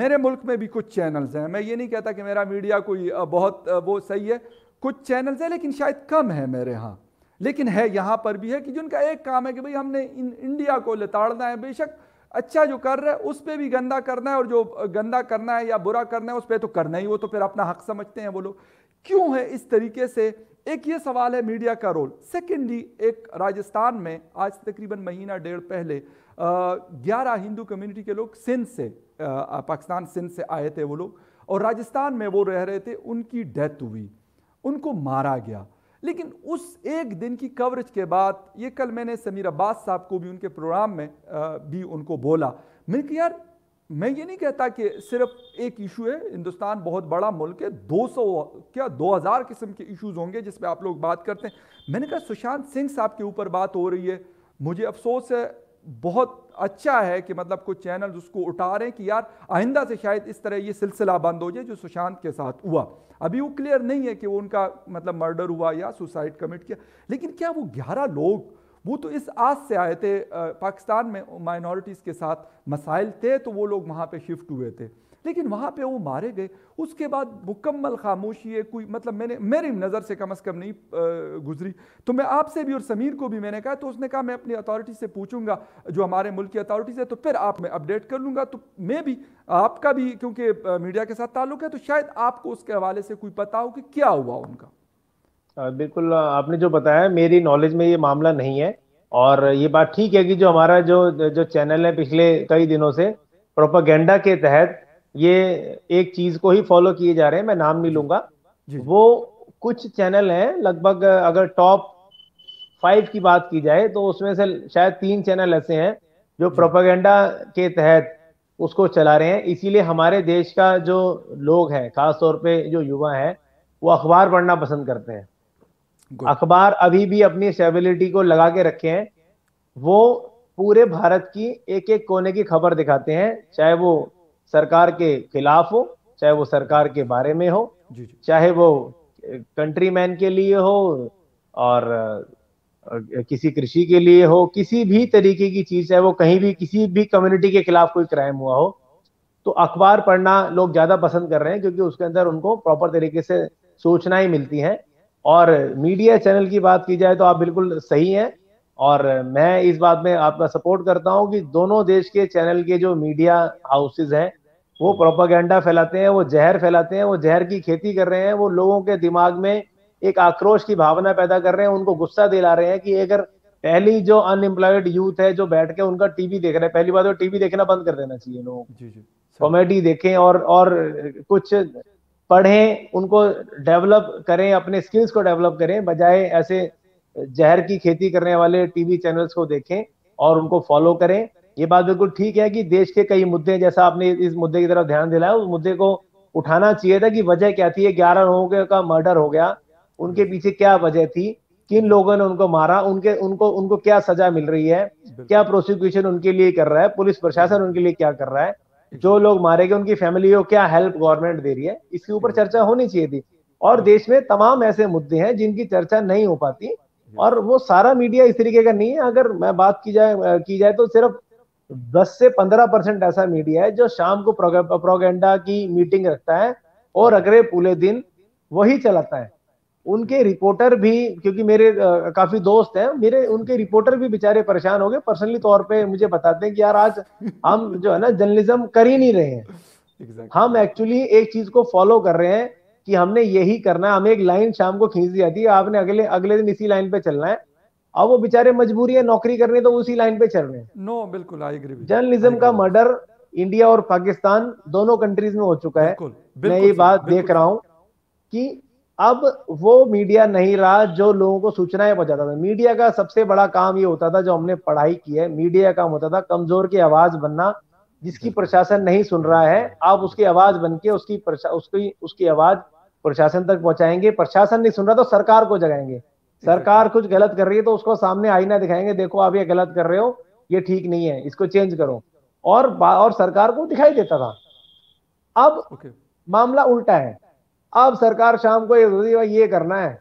मेरे मुल्क में भी कुछ चैनल्स हैं मैं ये नहीं कहता कि मेरा मीडिया कोई बहुत वो सही है कुछ चैनल्स हैं लेकिन शायद कम है मेरे यहाँ लेकिन है यहाँ पर भी है कि जिनका एक काम है कि भाई हमने इन इंडिया को लताड़ना है बेशक अच्छा जो कर रहा है उस पर भी गंदा करना है और जो गंदा करना है या बुरा करना है उस पर तो करना ही वो तो फिर अपना हक समझते हैं बोलो क्यों है इस तरीके से एक ये सवाल है मीडिया का रोल सेकेंडली एक राजस्थान में आज तकरीबन महीना डेढ़ पहले ग्यारह हिंदू कम्युनिटी के लोग सिंध से पाकिस्तान सिंध से आए थे वो लोग और राजस्थान में वो रह रहे थे उनकी डेथ हुई उनको मारा गया लेकिन उस एक दिन की कवरेज के बाद ये कल मैंने समीर अब्बास साहब को भी उनके प्रोग्राम में भी उनको बोला मैंने कहा यार मैं ये नहीं कहता कि सिर्फ एक इशू है हिंदुस्तान बहुत बड़ा मुल्क है 200 क्या 2000 किस्म के इश्यूज होंगे जिस आप लोग बात करते हैं मैंने कहा सुशांत सिंह साहब के ऊपर बात हो रही है मुझे अफसोस है बहुत अच्छा है कि मतलब कुछ चैनल उसको उठा रहे हैं कि यार आइंदा से शायद इस तरह ये सिलसिला बंद हो जाए जो सुशांत के साथ हुआ अभी वो क्लियर नहीं है कि वो उनका मतलब मर्डर हुआ या सुसाइड कमिट किया लेकिन क्या वो ग्यारह लोग वो तो इस आस से आए थे पाकिस्तान में माइनॉरिटीज़ के साथ मसाइल थे तो वो लोग वहाँ पर शिफ्ट हुए थे लेकिन वहाँ पे वो मारे गए उसके बाद मुकम्मल खामोशी है कोई मतलब मैंने मेरी नज़र से कम अज़ कम नहीं गुजरी तो मैं आपसे भी और समीर को भी मैंने कहा तो उसने कहा मैं अपनी अथॉरिटी से पूछूंगा जो हमारे मुल्क की अथॉरिटी से तो फिर आप मैं अपडेट कर लूँगा तो मैं भी आपका भी क्योंकि मीडिया के साथ ताल्लुक है तो शायद आपको उसके हवाले से कोई पता हो कि क्या हुआ उनका बिल्कुल आपने जो बताया मेरी नॉलेज में ये मामला नहीं है और ये बात ठीक है कि जो हमारा जो जो चैनल है पिछले कई दिनों से प्रोपागेंडा के तहत ये एक चीज को ही फॉलो किए जा रहे हैं मैं नाम नहीं लूंगा वो कुछ चैनल हैं लगभग अगर टॉप फाइव की बात की जाए तो उसमें से शायद तीन चैनल ऐसे हैं जो प्रोपागेंडा के तहत उसको चला रहे हैं इसीलिए हमारे देश का जो लोग हैं खास तौर पे जो युवा है वो अखबार पढ़ना पसंद करते हैं अखबार अभी भी अपनी स्टेबिलिटी को लगा के रखे हैं वो पूरे भारत की एक एक कोने की खबर दिखाते हैं चाहे वो सरकार के खिलाफ हो चाहे वो सरकार के बारे में हो चाहे वो कंट्री मैन के लिए हो और किसी कृषि के लिए हो किसी भी तरीके की चीज है वो कहीं भी किसी भी कम्युनिटी के खिलाफ कोई क्राइम हुआ हो तो अखबार पढ़ना लोग ज्यादा पसंद कर रहे हैं क्योंकि उसके अंदर उनको प्रॉपर तरीके से सूचना ही मिलती है और मीडिया चैनल की बात की जाए तो आप बिल्कुल सही हैं और मैं इस बात में आपका सपोर्ट करता हूं कि दोनों देश के चैनल के जो मीडिया हाउसेज हैं वो प्रोपागेंडा फैलाते हैं वो जहर फैलाते हैं वो जहर की खेती कर रहे हैं वो लोगों के दिमाग में एक आक्रोश की भावना पैदा कर रहे हैं उनको गुस्सा दिला रहे हैं कि अगर पहली जो अनएम्प्लॉयड यूथ है जो बैठ के उनका टीवी देख रहे हैं पहली बात वो तो टीवी देखना बंद कर देना चाहिए लोगों को कॉमेडी देखें और और कुछ पढ़ें उनको डेवलप करें अपने स्किल्स को डेवलप करें बजाय ऐसे जहर की खेती करने वाले टीवी चैनल्स को देखें और उनको फॉलो करें ये बात बिल्कुल ठीक है कि देश के कई मुद्दे जैसा आपने इस मुद्दे की तरफ ध्यान दिलाया उस मुद्दे को उठाना चाहिए था कि वजह क्या थी ग्यारह लोगों का मर्डर हो गया उनके पीछे क्या वजह थी किन लोगों ने उनको मारा उनके उनको उनको क्या सजा मिल रही है क्या प्रोसिक्यूशन उनके लिए कर रहा है पुलिस प्रशासन उनके लिए क्या कर रहा है जो लोग मारे गए उनकी फैमिली को क्या हेल्प गवर्नमेंट दे रही है इसके ऊपर चर्चा होनी चाहिए थी और देश में तमाम ऐसे मुद्दे हैं जिनकी चर्चा नहीं हो पाती और वो सारा मीडिया इस तरीके का नहीं है अगर मैं बात की जाए की जाए तो सिर्फ 10 से 15 परसेंट ऐसा मीडिया है जो शाम को प्रोगेंडा की मीटिंग रखता है और अगले पूरे दिन वही चलाता है उनके रिपोर्टर भी क्योंकि मेरे आ, काफी दोस्त हैं मेरे उनके रिपोर्टर भी बेचारे परेशान हो गए पर्सनली तौर पे मुझे बताते हैं कि यार आज हम [LAUGHS] जो है ना जर्नलिज्म कर ही नहीं रहे हैं हम एक्चुअली एक चीज को फॉलो कर रहे हैं कि हमने यही करना है हमें एक लाइन शाम को खींच दिया थी आपने अगले अगले दिन इसी लाइन पे चलना है अब वो बेचारे मजबूरी है नौकरी करने तो उसी लाइन पे चल रहे हैं नो बिल्कुल आई एग्री जर्नलिज्म का मर्डर इंडिया और पाकिस्तान दोनों कंट्रीज में हो चुका है बिल्कुल, बिल्कुल, मैं ये बात देख रहा हूँ कि अब वो मीडिया नहीं रहा जो लोगों को सूचनाएं पहुंचाता था मीडिया का सबसे बड़ा काम ये होता था जो हमने पढ़ाई की है मीडिया का काम होता था कमजोर की आवाज बनना जिसकी प्रशासन नहीं सुन रहा है आप उसकी आवाज बन के उसकी उसकी उसकी आवाज प्रशासन तक पहुंचाएंगे प्रशासन नहीं सुन रहा तो सरकार को जगाएंगे सरकार कुछ गलत कर रही है तो उसको सामने आईना दिखाएंगे देखो आप ये गलत कर रहे हो ये ठीक नहीं है इसको चेंज करो और और सरकार को दिखाई देता था अब okay. मामला उल्टा है अब सरकार शाम को ये, ये करना है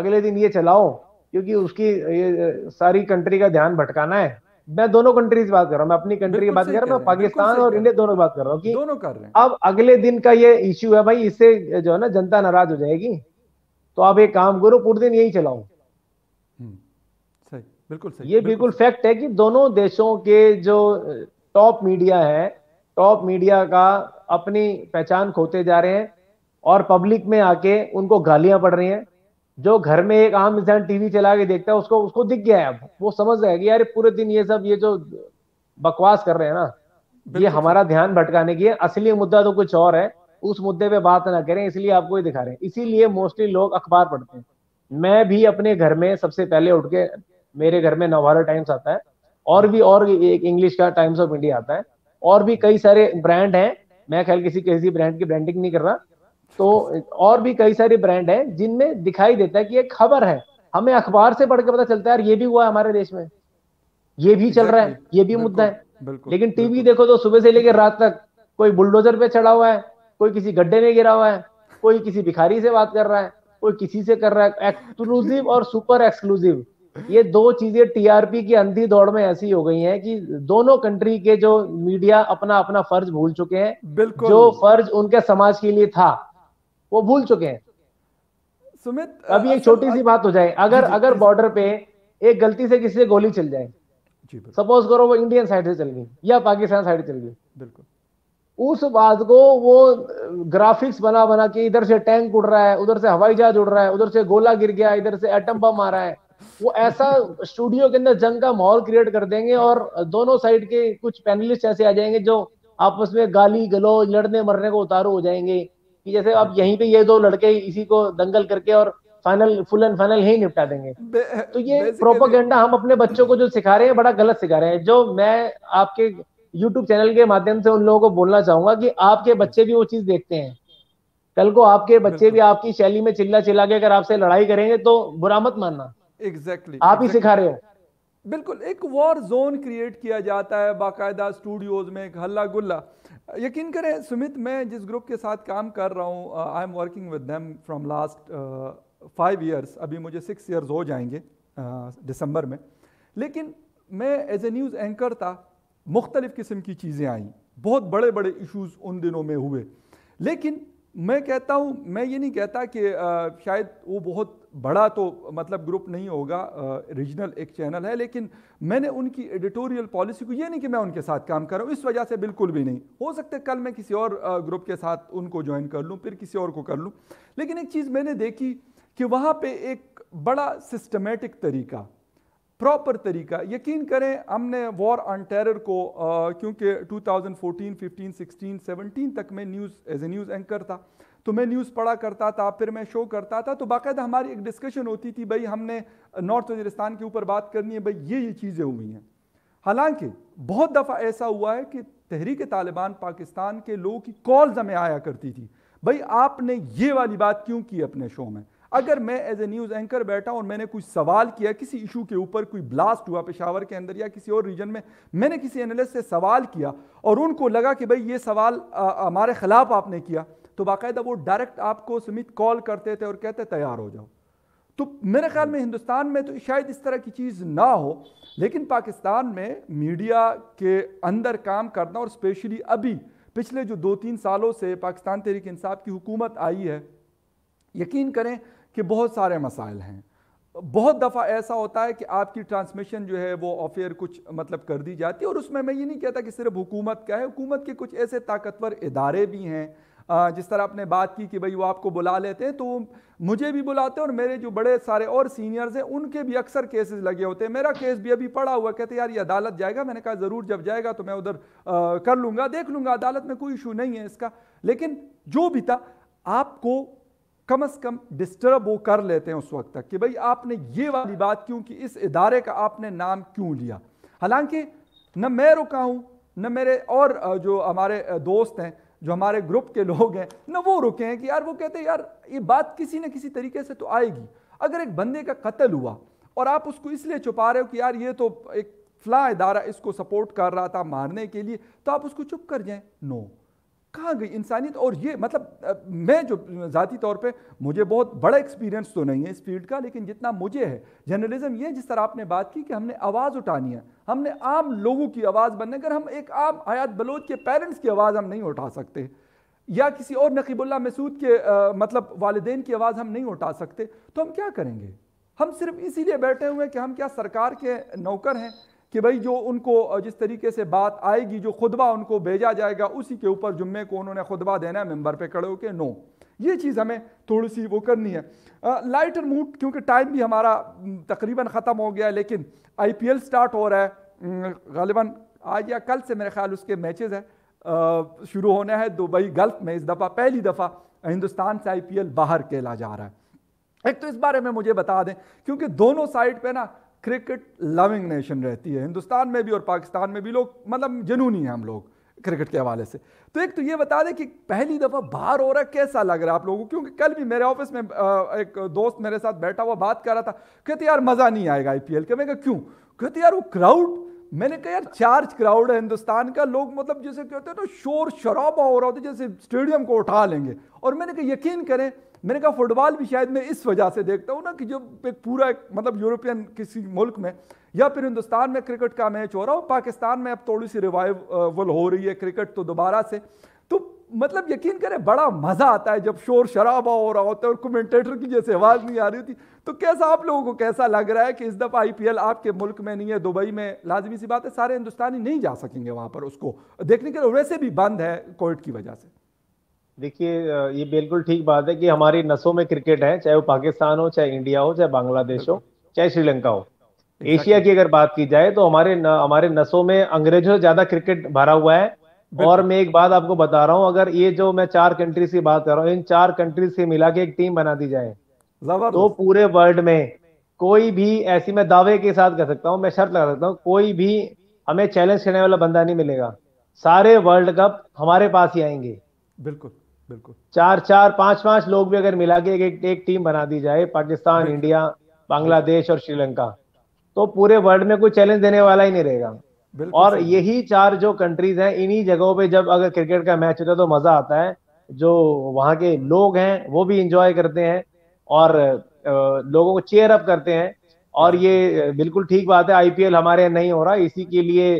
अगले दिन ये चलाओ क्योंकि उसकी ये सारी कंट्री का ध्यान भटकाना है मैं दोनों कंट्री बात कर रहा हूँ मैं अपनी कंट्री की बात कर रहा हूँ मैं पाकिस्तान और इंडिया दोनों बात कर रहा हूँ कि दोनों कर रहे हैं अब अगले दिन का ये इश्यू है भाई इससे जो है ना जनता नाराज हो जाएगी तो आप एक काम करो पूरे दिन यही चलाओ बिल्कुल सही ये बिल्कुल फैक्ट है कि दोनों देशों के जो टॉप मीडिया है टॉप मीडिया का अपनी पहचान खोते जा रहे हैं और पब्लिक में आके उनको गालियां पड़ रही हैं जो घर में एक आम इंसान टीवी चला के देखता है उसको उसको दिख गया है वो समझ रहा है कि यार पूरे दिन ये सब ये जो बकवास कर रहे हैं ना ये हमारा ध्यान भटकाने की है असली मुद्दा तो कुछ और है उस मुद्दे पे बात ना करें इसलिए आपको ये दिखा रहे हैं इसीलिए मोस्टली लोग अखबार पढ़ते हैं मैं भी अपने घर में सबसे पहले उठ के मेरे घर में नवारा टाइम्स आता है और भी और एक इंग्लिश का टाइम्स ऑफ इंडिया आता है और भी कई सारे ब्रांड हैं मैं ख्याल किसी किसी ब्रांड की ब्रांडिंग नहीं कर रहा तो और भी कई सारे ब्रांड हैं जिनमें दिखाई देता है कि एक खबर है हमें अखबार से पढ़ के पता चलता है यार ये भी हुआ है हमारे देश में ये भी चल रहा है ये भी मुद्दा है लेकिन टीवी देखो तो सुबह से लेकर रात तक कोई बुलडोजर पे चढ़ा हुआ है कोई किसी गड्ढे में गिरा हुआ है कोई किसी भिखारी से बात कर रहा है कोई किसी से कर रहा है एक्सक्लूसिव और सुपर एक्सक्लूसिव ये दो चीजें टीआरपी की अंधी दौड़ में ऐसी हो गई हैं कि दोनों कंट्री के जो मीडिया अपना अपना फर्ज भूल चुके हैं बिल्कुल जो फर्ज उनके समाज के लिए था वो भूल चुके हैं सुमित अभी एक छोटी सी बात हो जाए अगर जी, अगर बॉर्डर पे एक गलती से किसी से गोली चल जाए सपोज करो वो इंडियन साइड से चल गई या पाकिस्तान साइड चल गई बिल्कुल उस बात को वो ग्राफिक्स बना बना के इधर से टैंक उड़ रहा है उधर से हवाई जहाज उड़ रहा है उधर से गोला गिर गया इधर से एटम बम आ रहा है वो ऐसा स्टूडियो के अंदर जंग का माहौल क्रिएट कर देंगे और दोनों साइड के कुछ पैनलिस्ट ऐसे आ जाएंगे जो आपस में गाली गलौज लड़ने मरने को उतारू हो जाएंगे कि जैसे आप यहीं पे ये दो लड़के इसी को दंगल करके और फाइनल फुल एंड फाइनल ही निपटा देंगे तो ये प्रोपोगेंडा हम अपने बच्चों को जो सिखा रहे हैं बड़ा गलत सिखा रहे हैं जो मैं आपके यूट्यूब चैनल के माध्यम से उन लोगों को बोलना चाहूंगा कि आपके बच्चे भी वो चीज देखते हैं कल को आपके बच्चे भी आपकी शैली में चिल्ला चिल्ला के अगर आपसे लड़ाई करेंगे तो बुरा मत मानना एग्जैक्टली आप ही सिखा रहे हो बिल्कुल एक वॉर जोन क्रिएट किया जाता है बाकायदा स्टूडियोज में एक हल्ला गुल्ला यकीन करें सुमित मैं जिस ग्रुप के साथ काम कर रहा हूँ I am working with them from last five years अभी मुझे सिक्स ईयर्स हो जाएंगे दिसंबर uh, में लेकिन मैं एज ए न्यूज़ एंकर था मुख्तलिफ़ किस्म की चीज़ें आईं बहुत बड़े बड़े इश्यूज़ उन दिनों में हुए लेकिन मैं कहता हूँ मैं ये नहीं कहता कि आ, शायद वो बहुत बड़ा तो मतलब ग्रुप नहीं होगा रीजनल एक चैनल है लेकिन मैंने उनकी एडिटोरियल पॉलिसी को ये नहीं कि मैं उनके साथ काम कर रहा हूँ इस वजह से बिल्कुल भी नहीं हो सकता कल मैं किसी और ग्रुप के साथ उनको ज्वाइन कर लूँ फिर किसी और को कर लूँ लेकिन एक चीज़ मैंने देखी कि वहाँ पर एक बड़ा सिस्टमेटिक तरीका प्रॉपर तरीका यकीन करें हमने वॉर ऑन टेरर को क्योंकि 2014, 15, 16, 17 तक मैं news as a news anchor था तो मैं न्यूज़ पढ़ा करता था फिर मैं शो करता था तो बाकायदा हमारी एक डिस्कशन होती थी भाई हमने नॉर्थ वजरिस्तान के ऊपर बात करनी है भाई ये ये चीज़ें हुई हैं हालांकि बहुत दफ़ा ऐसा हुआ है कि तहरीक तालिबान पाकिस्तान के लोगों की कॉल्स हमें आया करती थी भाई आपने ये वाली बात क्यों की अपने शो में अगर मैं एज ए न्यूज एंकर बैठा और मैंने कुछ सवाल किया किसी इशू के ऊपर कोई ब्लास्ट हुआ पेशावर के अंदर या किसी और रीजन में मैंने किसी एनालिस्ट से सवाल किया और उनको लगा कि भाई ये सवाल हमारे खिलाफ आपने किया तो बाकायदा वो डायरेक्ट आपको समित कॉल करते थे और कहते तैयार हो जाओ तो मेरे ख्याल में हिंदुस्तान में तो शायद इस तरह की चीज़ ना हो लेकिन पाकिस्तान में मीडिया के अंदर काम करना और स्पेशली अभी पिछले जो दो तीन सालों से पाकिस्तान तहरीक इंसाफ की हुकूमत आई है यकीन करें कि बहुत सारे मसाइल हैं बहुत दफ़ा ऐसा होता है कि आपकी ट्रांसमिशन जो है वो अफेयर कुछ मतलब कर दी जाती है और उसमें मैं ये नहीं कहता कि सिर्फ हुकूमत का है हुकूमत के कुछ ऐसे ताकतवर इदारे भी हैं जिस तरह आपने बात की कि भाई वो आपको बुला लेते हैं तो मुझे भी बुलाते हैं और मेरे जो बड़े सारे और सीनियर्स हैं उनके भी अक्सर केसेस लगे होते हैं मेरा केस भी अभी पड़ा हुआ कहते यार ये अदालत जाएगा मैंने कहा ज़रूर जब जाएगा तो मैं उधर कर लूँगा देख लूँगा अदालत में कोई इशू नहीं है इसका लेकिन जो भी था आपको कम से कम डिस्टर्ब वो कर लेते हैं उस वक्त तक कि भाई आपने ये वाली बात क्यों कि इस इदारे का आपने नाम क्यों लिया हालांकि न मैं रुका हूँ न मेरे और जो हमारे दोस्त हैं जो हमारे ग्रुप के लोग हैं न वो रुके हैं कि यार वो कहते हैं यार ये बात किसी न किसी तरीके से तो आएगी अगर एक बंदे का कत्ल हुआ और आप उसको इसलिए छुपा रहे हो कि यार ये तो एक फला इदारा इसको सपोर्ट कर रहा था मारने के लिए तो आप उसको चुप कर जाएं नो no. कहाँ गई इंसानियत और ये मतलब मैं जो ज़ाती तौर पे मुझे बहुत बड़ा एक्सपीरियंस तो नहीं है इस फील्ड का लेकिन जितना मुझे है जर्नलिज्म ये जिस तरह आपने बात की कि हमने आवाज़ उठानी है हमने आम लोगों की आवाज़ बनने अगर हम एक आम आयात बलोच के पेरेंट्स की आवाज़ हम नहीं उठा सकते या किसी और नकीबुल्ला मसूद के आ, मतलब वालदेन की आवाज़ हम नहीं उठा सकते तो हम क्या करेंगे हम सिर्फ इसीलिए बैठे हुए हैं कि हम क्या सरकार के नौकर हैं कि भाई जो उनको जिस तरीके से बात आएगी जो खुदबा उनको भेजा जाएगा उसी के ऊपर जुम्मे को उन्होंने खुदबा देना है मेम्बर पे खड़े होकर नो ये चीज़ हमें थोड़ी सी वो करनी है लाइटर मूड क्योंकि टाइम भी हमारा तकरीबन ख़त्म हो गया है लेकिन आईपीएल स्टार्ट हो रहा है गालिबा आज या कल से मेरे ख्याल उसके मैचेस हैं शुरू होना है दुबई गल्फ में इस दफ़ा पहली दफ़ा हिंदुस्तान से आईपीएल बाहर खेला जा रहा है एक तो इस बारे में मुझे बता दें क्योंकि दोनों साइड पे ना क्रिकेट लविंग नेशन रहती है हिंदुस्तान में भी और पाकिस्तान में भी लोग मतलब जुनूनी हैं हम लोग क्रिकेट के हवाले से तो एक तो ये बता दें कि पहली दफ़ा बाहर हो रहा कैसा लग रहा है आप लोगों को क्योंकि कल भी मेरे ऑफिस में एक दोस्त मेरे साथ बैठा हुआ बात कर रहा था कहते यार मज़ा नहीं आएगा आई पी का मैं कहा क्यों कहते यार वो क्राउड मैंने कहा यार चार्ज क्राउड है हिंदुस्तान का लोग मतलब जैसे कहते हैं ना शोर शराबा हो रहा होता है जैसे स्टेडियम को उठा लेंगे और मैंने कहा यकीन करें मैंने कहा फुटबॉल भी शायद मैं इस वजह से देखता हूँ ना कि जब एक पूरा एक, मतलब यूरोपियन किसी मुल्क में या फिर हिंदुस्तान में क्रिकेट का मैच हो रहा हो पाकिस्तान में अब थोड़ी सी रिवाइवल हो रही है क्रिकेट तो दोबारा से तो मतलब यकीन करें बड़ा मज़ा आता है जब शोर शराबा हो रहा होता है और कमेंटेटर की जैसे आवाज़ नहीं आ रही होती तो कैसा आप लोगों को कैसा लग रहा है कि इस दफ़ा आईपीएल आपके मुल्क में नहीं है दुबई में लाजमी सी बात है सारे हिंदुस्तानी नहीं जा सकेंगे वहाँ पर उसको देखने के लिए वैसे भी बंद है कोविड की वजह से देखिए ये बिल्कुल ठीक बात है कि हमारी नसों में क्रिकेट है चाहे वो पाकिस्तान हो चाहे इंडिया हो चाहे बांग्लादेश हो चाहे श्रीलंका हो एशिया की अगर बात की जाए तो हमारे न, हमारे नसों में अंग्रेजों से ज्यादा क्रिकेट भरा हुआ है और मैं एक बात आपको बता रहा हूँ अगर ये जो मैं चार कंट्रीज की बात कर रहा हूँ इन चार कंट्रीज से मिला के एक टीम बना दी जाए तो पूरे वर्ल्ड में कोई भी ऐसी मैं दावे के साथ कर सकता हूँ मैं शर्त लगा सकता हूँ कोई भी हमें चैलेंज करने वाला बंदा नहीं मिलेगा सारे वर्ल्ड कप हमारे पास ही आएंगे बिल्कुल बिल्कुल चार चार पांच पांच लोग भी अगर मिला के एक एक, एक टीम बना दी जाए पाकिस्तान इंडिया बांग्लादेश और श्रीलंका तो पूरे वर्ल्ड में कोई चैलेंज देने वाला ही नहीं रहेगा और यही चार जो कंट्रीज हैं इन्हीं जगहों पे जब अगर क्रिकेट का मैच होता है तो मजा आता है जो वहां के लोग हैं वो भी इंजॉय करते हैं और लोगों को चेयर अप करते हैं और ये बिल्कुल ठीक बात है आईपीएल हमारे नहीं हो रहा इसी के लिए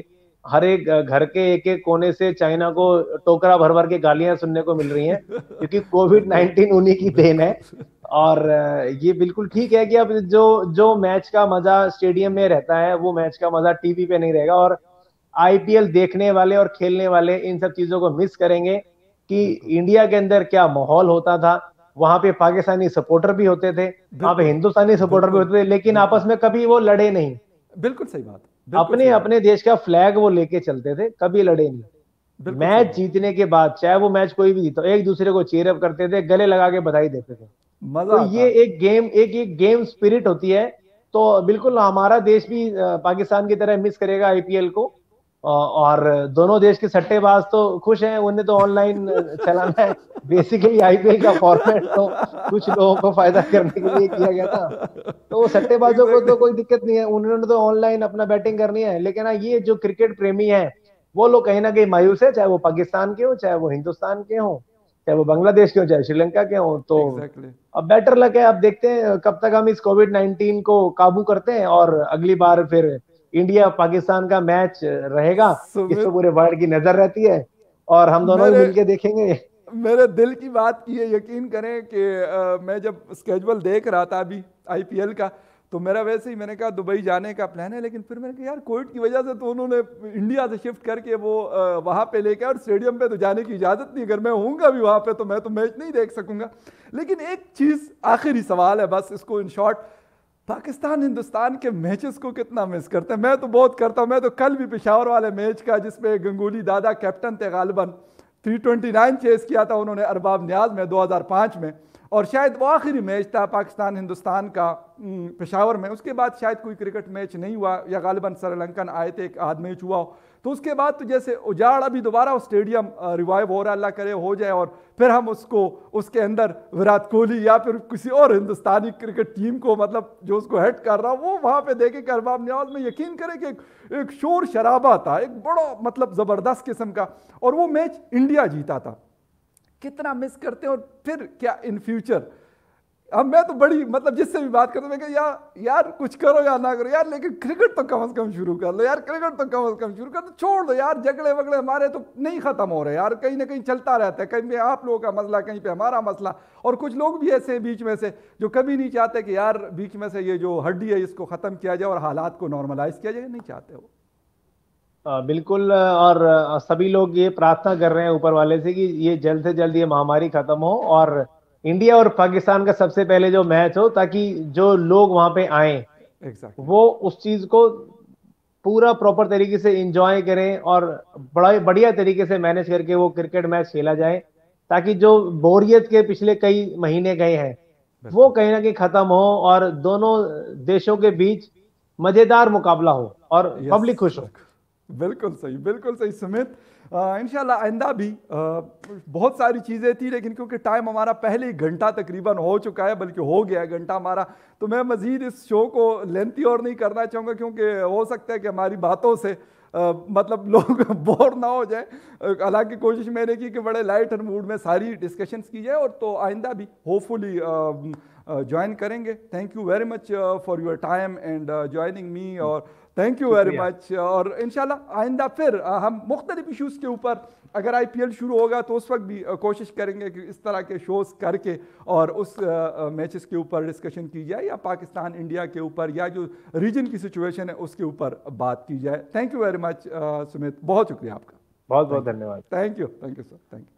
हर एक घर के एक एक कोने से चाइना को टोकरा भर भर के गालियां सुनने को मिल रही हैं क्योंकि कोविड नाइन्टीन उन्हीं की देन है और ये बिल्कुल ठीक है कि अब जो जो मैच का मजा स्टेडियम में रहता है वो मैच का मजा टीवी पे नहीं रहेगा और आईपीएल देखने वाले और खेलने वाले इन सब चीजों को मिस करेंगे कि इंडिया के अंदर क्या माहौल होता था वहां पे पाकिस्तानी सपोर्टर भी होते थे वहां पे हिंदुस्तानी सपोर्टर भी होते थे लेकिन आपस में कभी वो लड़े नहीं बिल्कुल सही बात अपने अपने देश का फ्लैग वो लेके चलते थे कभी लड़े नहीं मैच जीतने के बाद चाहे वो मैच कोई भी जीता तो एक दूसरे को चेयर अप करते थे गले लगा के बधाई देते थे मतलब तो ये एक गेम एक एक गेम स्पिरिट होती है तो बिल्कुल हमारा देश भी पाकिस्तान की तरह मिस करेगा आईपीएल को और दोनों देश के सट्टेबाज तो खुश हैं उन्हें तो ऑनलाइन चलाना है बेसिकली आईपीएल का फॉर्मेट तो कुछ लोगों को फायदा करने के लिए किया गया था तो सट्टेबाजों को तो कोई दिक्कत नहीं है उन्होंने तो ऑनलाइन अपना बैटिंग करनी है लेकिन हाँ, ये जो क्रिकेट प्रेमी है वो लोग कहीं ना कहीं मायूस है चाहे वो पाकिस्तान के हो चाहे वो हिंदुस्तान के हों चाहे वो बांग्लादेश के हो चाहे श्रीलंका के हो तो exactly. अब बेटर लग है अब देखते हैं कब तक हम इस कोविड नाइनटीन को काबू करते हैं और अगली बार फिर इंडिया पाकिस्तान का मैच रहेगा इसको पूरे वर्ल्ड की नजर रहती है और हम दोनों मिलके देखेंगे मेरे दिल की बात की है यकीन करें कि आ, मैं जब स्केजुअल देख रहा था अभी आईपीएल का तो मेरा वैसे ही मैंने कहा दुबई जाने का प्लान है लेकिन फिर मैंने कहा यार कोविड की वजह से तो उन्होंने इंडिया से शिफ्ट करके वो वहाँ पे लेके और स्टेडियम पे तो जाने की इजाज़त नहीं अगर मैं हूँगा भी वहाँ पे तो मैं तो मैच नहीं देख सकूँगा लेकिन एक चीज़ आखिरी सवाल है बस इसको इन शॉर्ट पाकिस्तान हिंदुस्तान के मैचेस को कितना मिस करते हैं मैं तो बहुत करता हूँ मैं तो कल भी पिशावर वाले मैच का जिसमें गंगोली दादा कैप्टन थे गालबन 329 चेस किया था उन्होंने अरबाब न्याज में 2005 में और शायद वो आखिरी मैच था पाकिस्तान हिंदुस्तान का पेशावर में उसके बाद शायद कोई क्रिकेट मैच नहीं हुआ या गालिबा श्रीलंकन आए थे एक आध मैच हुआ हो तो उसके बाद तो जैसे उजाड़ अभी दोबारा स्टेडियम रिवाइव हो रहा अल्लाह करे हो जाए और फिर हम उसको उसके अंदर विराट कोहली या फिर किसी और हिंदुस्तानी क्रिकेट टीम को मतलब जो उसको हेड कर रहा वो वहाँ पे देखे कि अरबाब न्याज में यकीन करें कि एक, एक शोर शराबा था एक बड़ा मतलब ज़बरदस्त किस्म का और वो मैच इंडिया जीता था कितना मिस करते हैं और फिर क्या इन फ्यूचर अब मैं तो बड़ी मतलब जिससे भी बात करता मैं यार यार कुछ करो या ना करो यार लेकिन क्रिकेट तो कम से कम शुरू कर लो यार क्रिकेट तो कम से कम शुरू कर दो छोड़ दो यार झगड़े वगड़े हमारे तो नहीं ख़त्म हो रहे यार कहीं ना कहीं चलता रहता है कहीं पे आप लोगों का मसला कहीं पे हमारा मसला और कुछ लोग भी ऐसे बीच में से जो कभी नहीं चाहते कि यार बीच में से ये जो हड्डी है इसको ख़त्म किया जाए और हालात को नॉर्मलाइज किया जाए नहीं चाहते वो बिल्कुल और सभी लोग ये प्रार्थना कर रहे हैं ऊपर वाले से कि ये जल्द से जल्द ये महामारी खत्म हो और इंडिया और पाकिस्तान का सबसे पहले जो मैच हो ताकि जो लोग वहां पे आए exactly. वो उस चीज को पूरा प्रॉपर तरीके से इंजॉय करें और बड़ा बढ़िया तरीके से मैनेज करके वो क्रिकेट मैच खेला जाए ताकि जो बोरियत के पिछले कई महीने गए हैं वो कहीं ना कहीं खत्म हो और दोनों देशों के बीच मजेदार मुकाबला हो और पब्लिक खुश हो बिल्कुल सही बिल्कुल सही सुमित इन आइंदा भी बहुत सारी चीज़ें थी लेकिन क्योंकि टाइम हमारा पहले ही घंटा तकरीबन हो चुका है बल्कि हो गया है घंटा हमारा तो मैं मज़ीद इस शो को लेंथी और नहीं करना चाहूँगा क्योंकि हो सकता है कि हमारी बातों से आ, मतलब लोग बोर [LAUGHS] ना हो जाए हालांकि कोशिश मैंने की कि बड़े लाइट एंड मूड में सारी डिस्कशंस की जाए और तो आइंदा भी होपफुली ज्वाइन करेंगे thank you very much for your time and joining me और थैंक यू वेरी मच और इन आइंदा फिर हम मुख्तलिफ इशूज़ के ऊपर अगर आई पी एल शुरू होगा तो उस वक्त भी कोशिश करेंगे कि इस तरह के शोज़ करके और उस मैचेस के ऊपर डिस्कशन की जाए या पाकिस्तान इंडिया के ऊपर या जो रीजन की सिचुएशन है उसके ऊपर बात की जाए thank you very much Sumit बहुत शुक्रिया आपका बहुत बहुत धन्यवाद thank you thank you sir thank you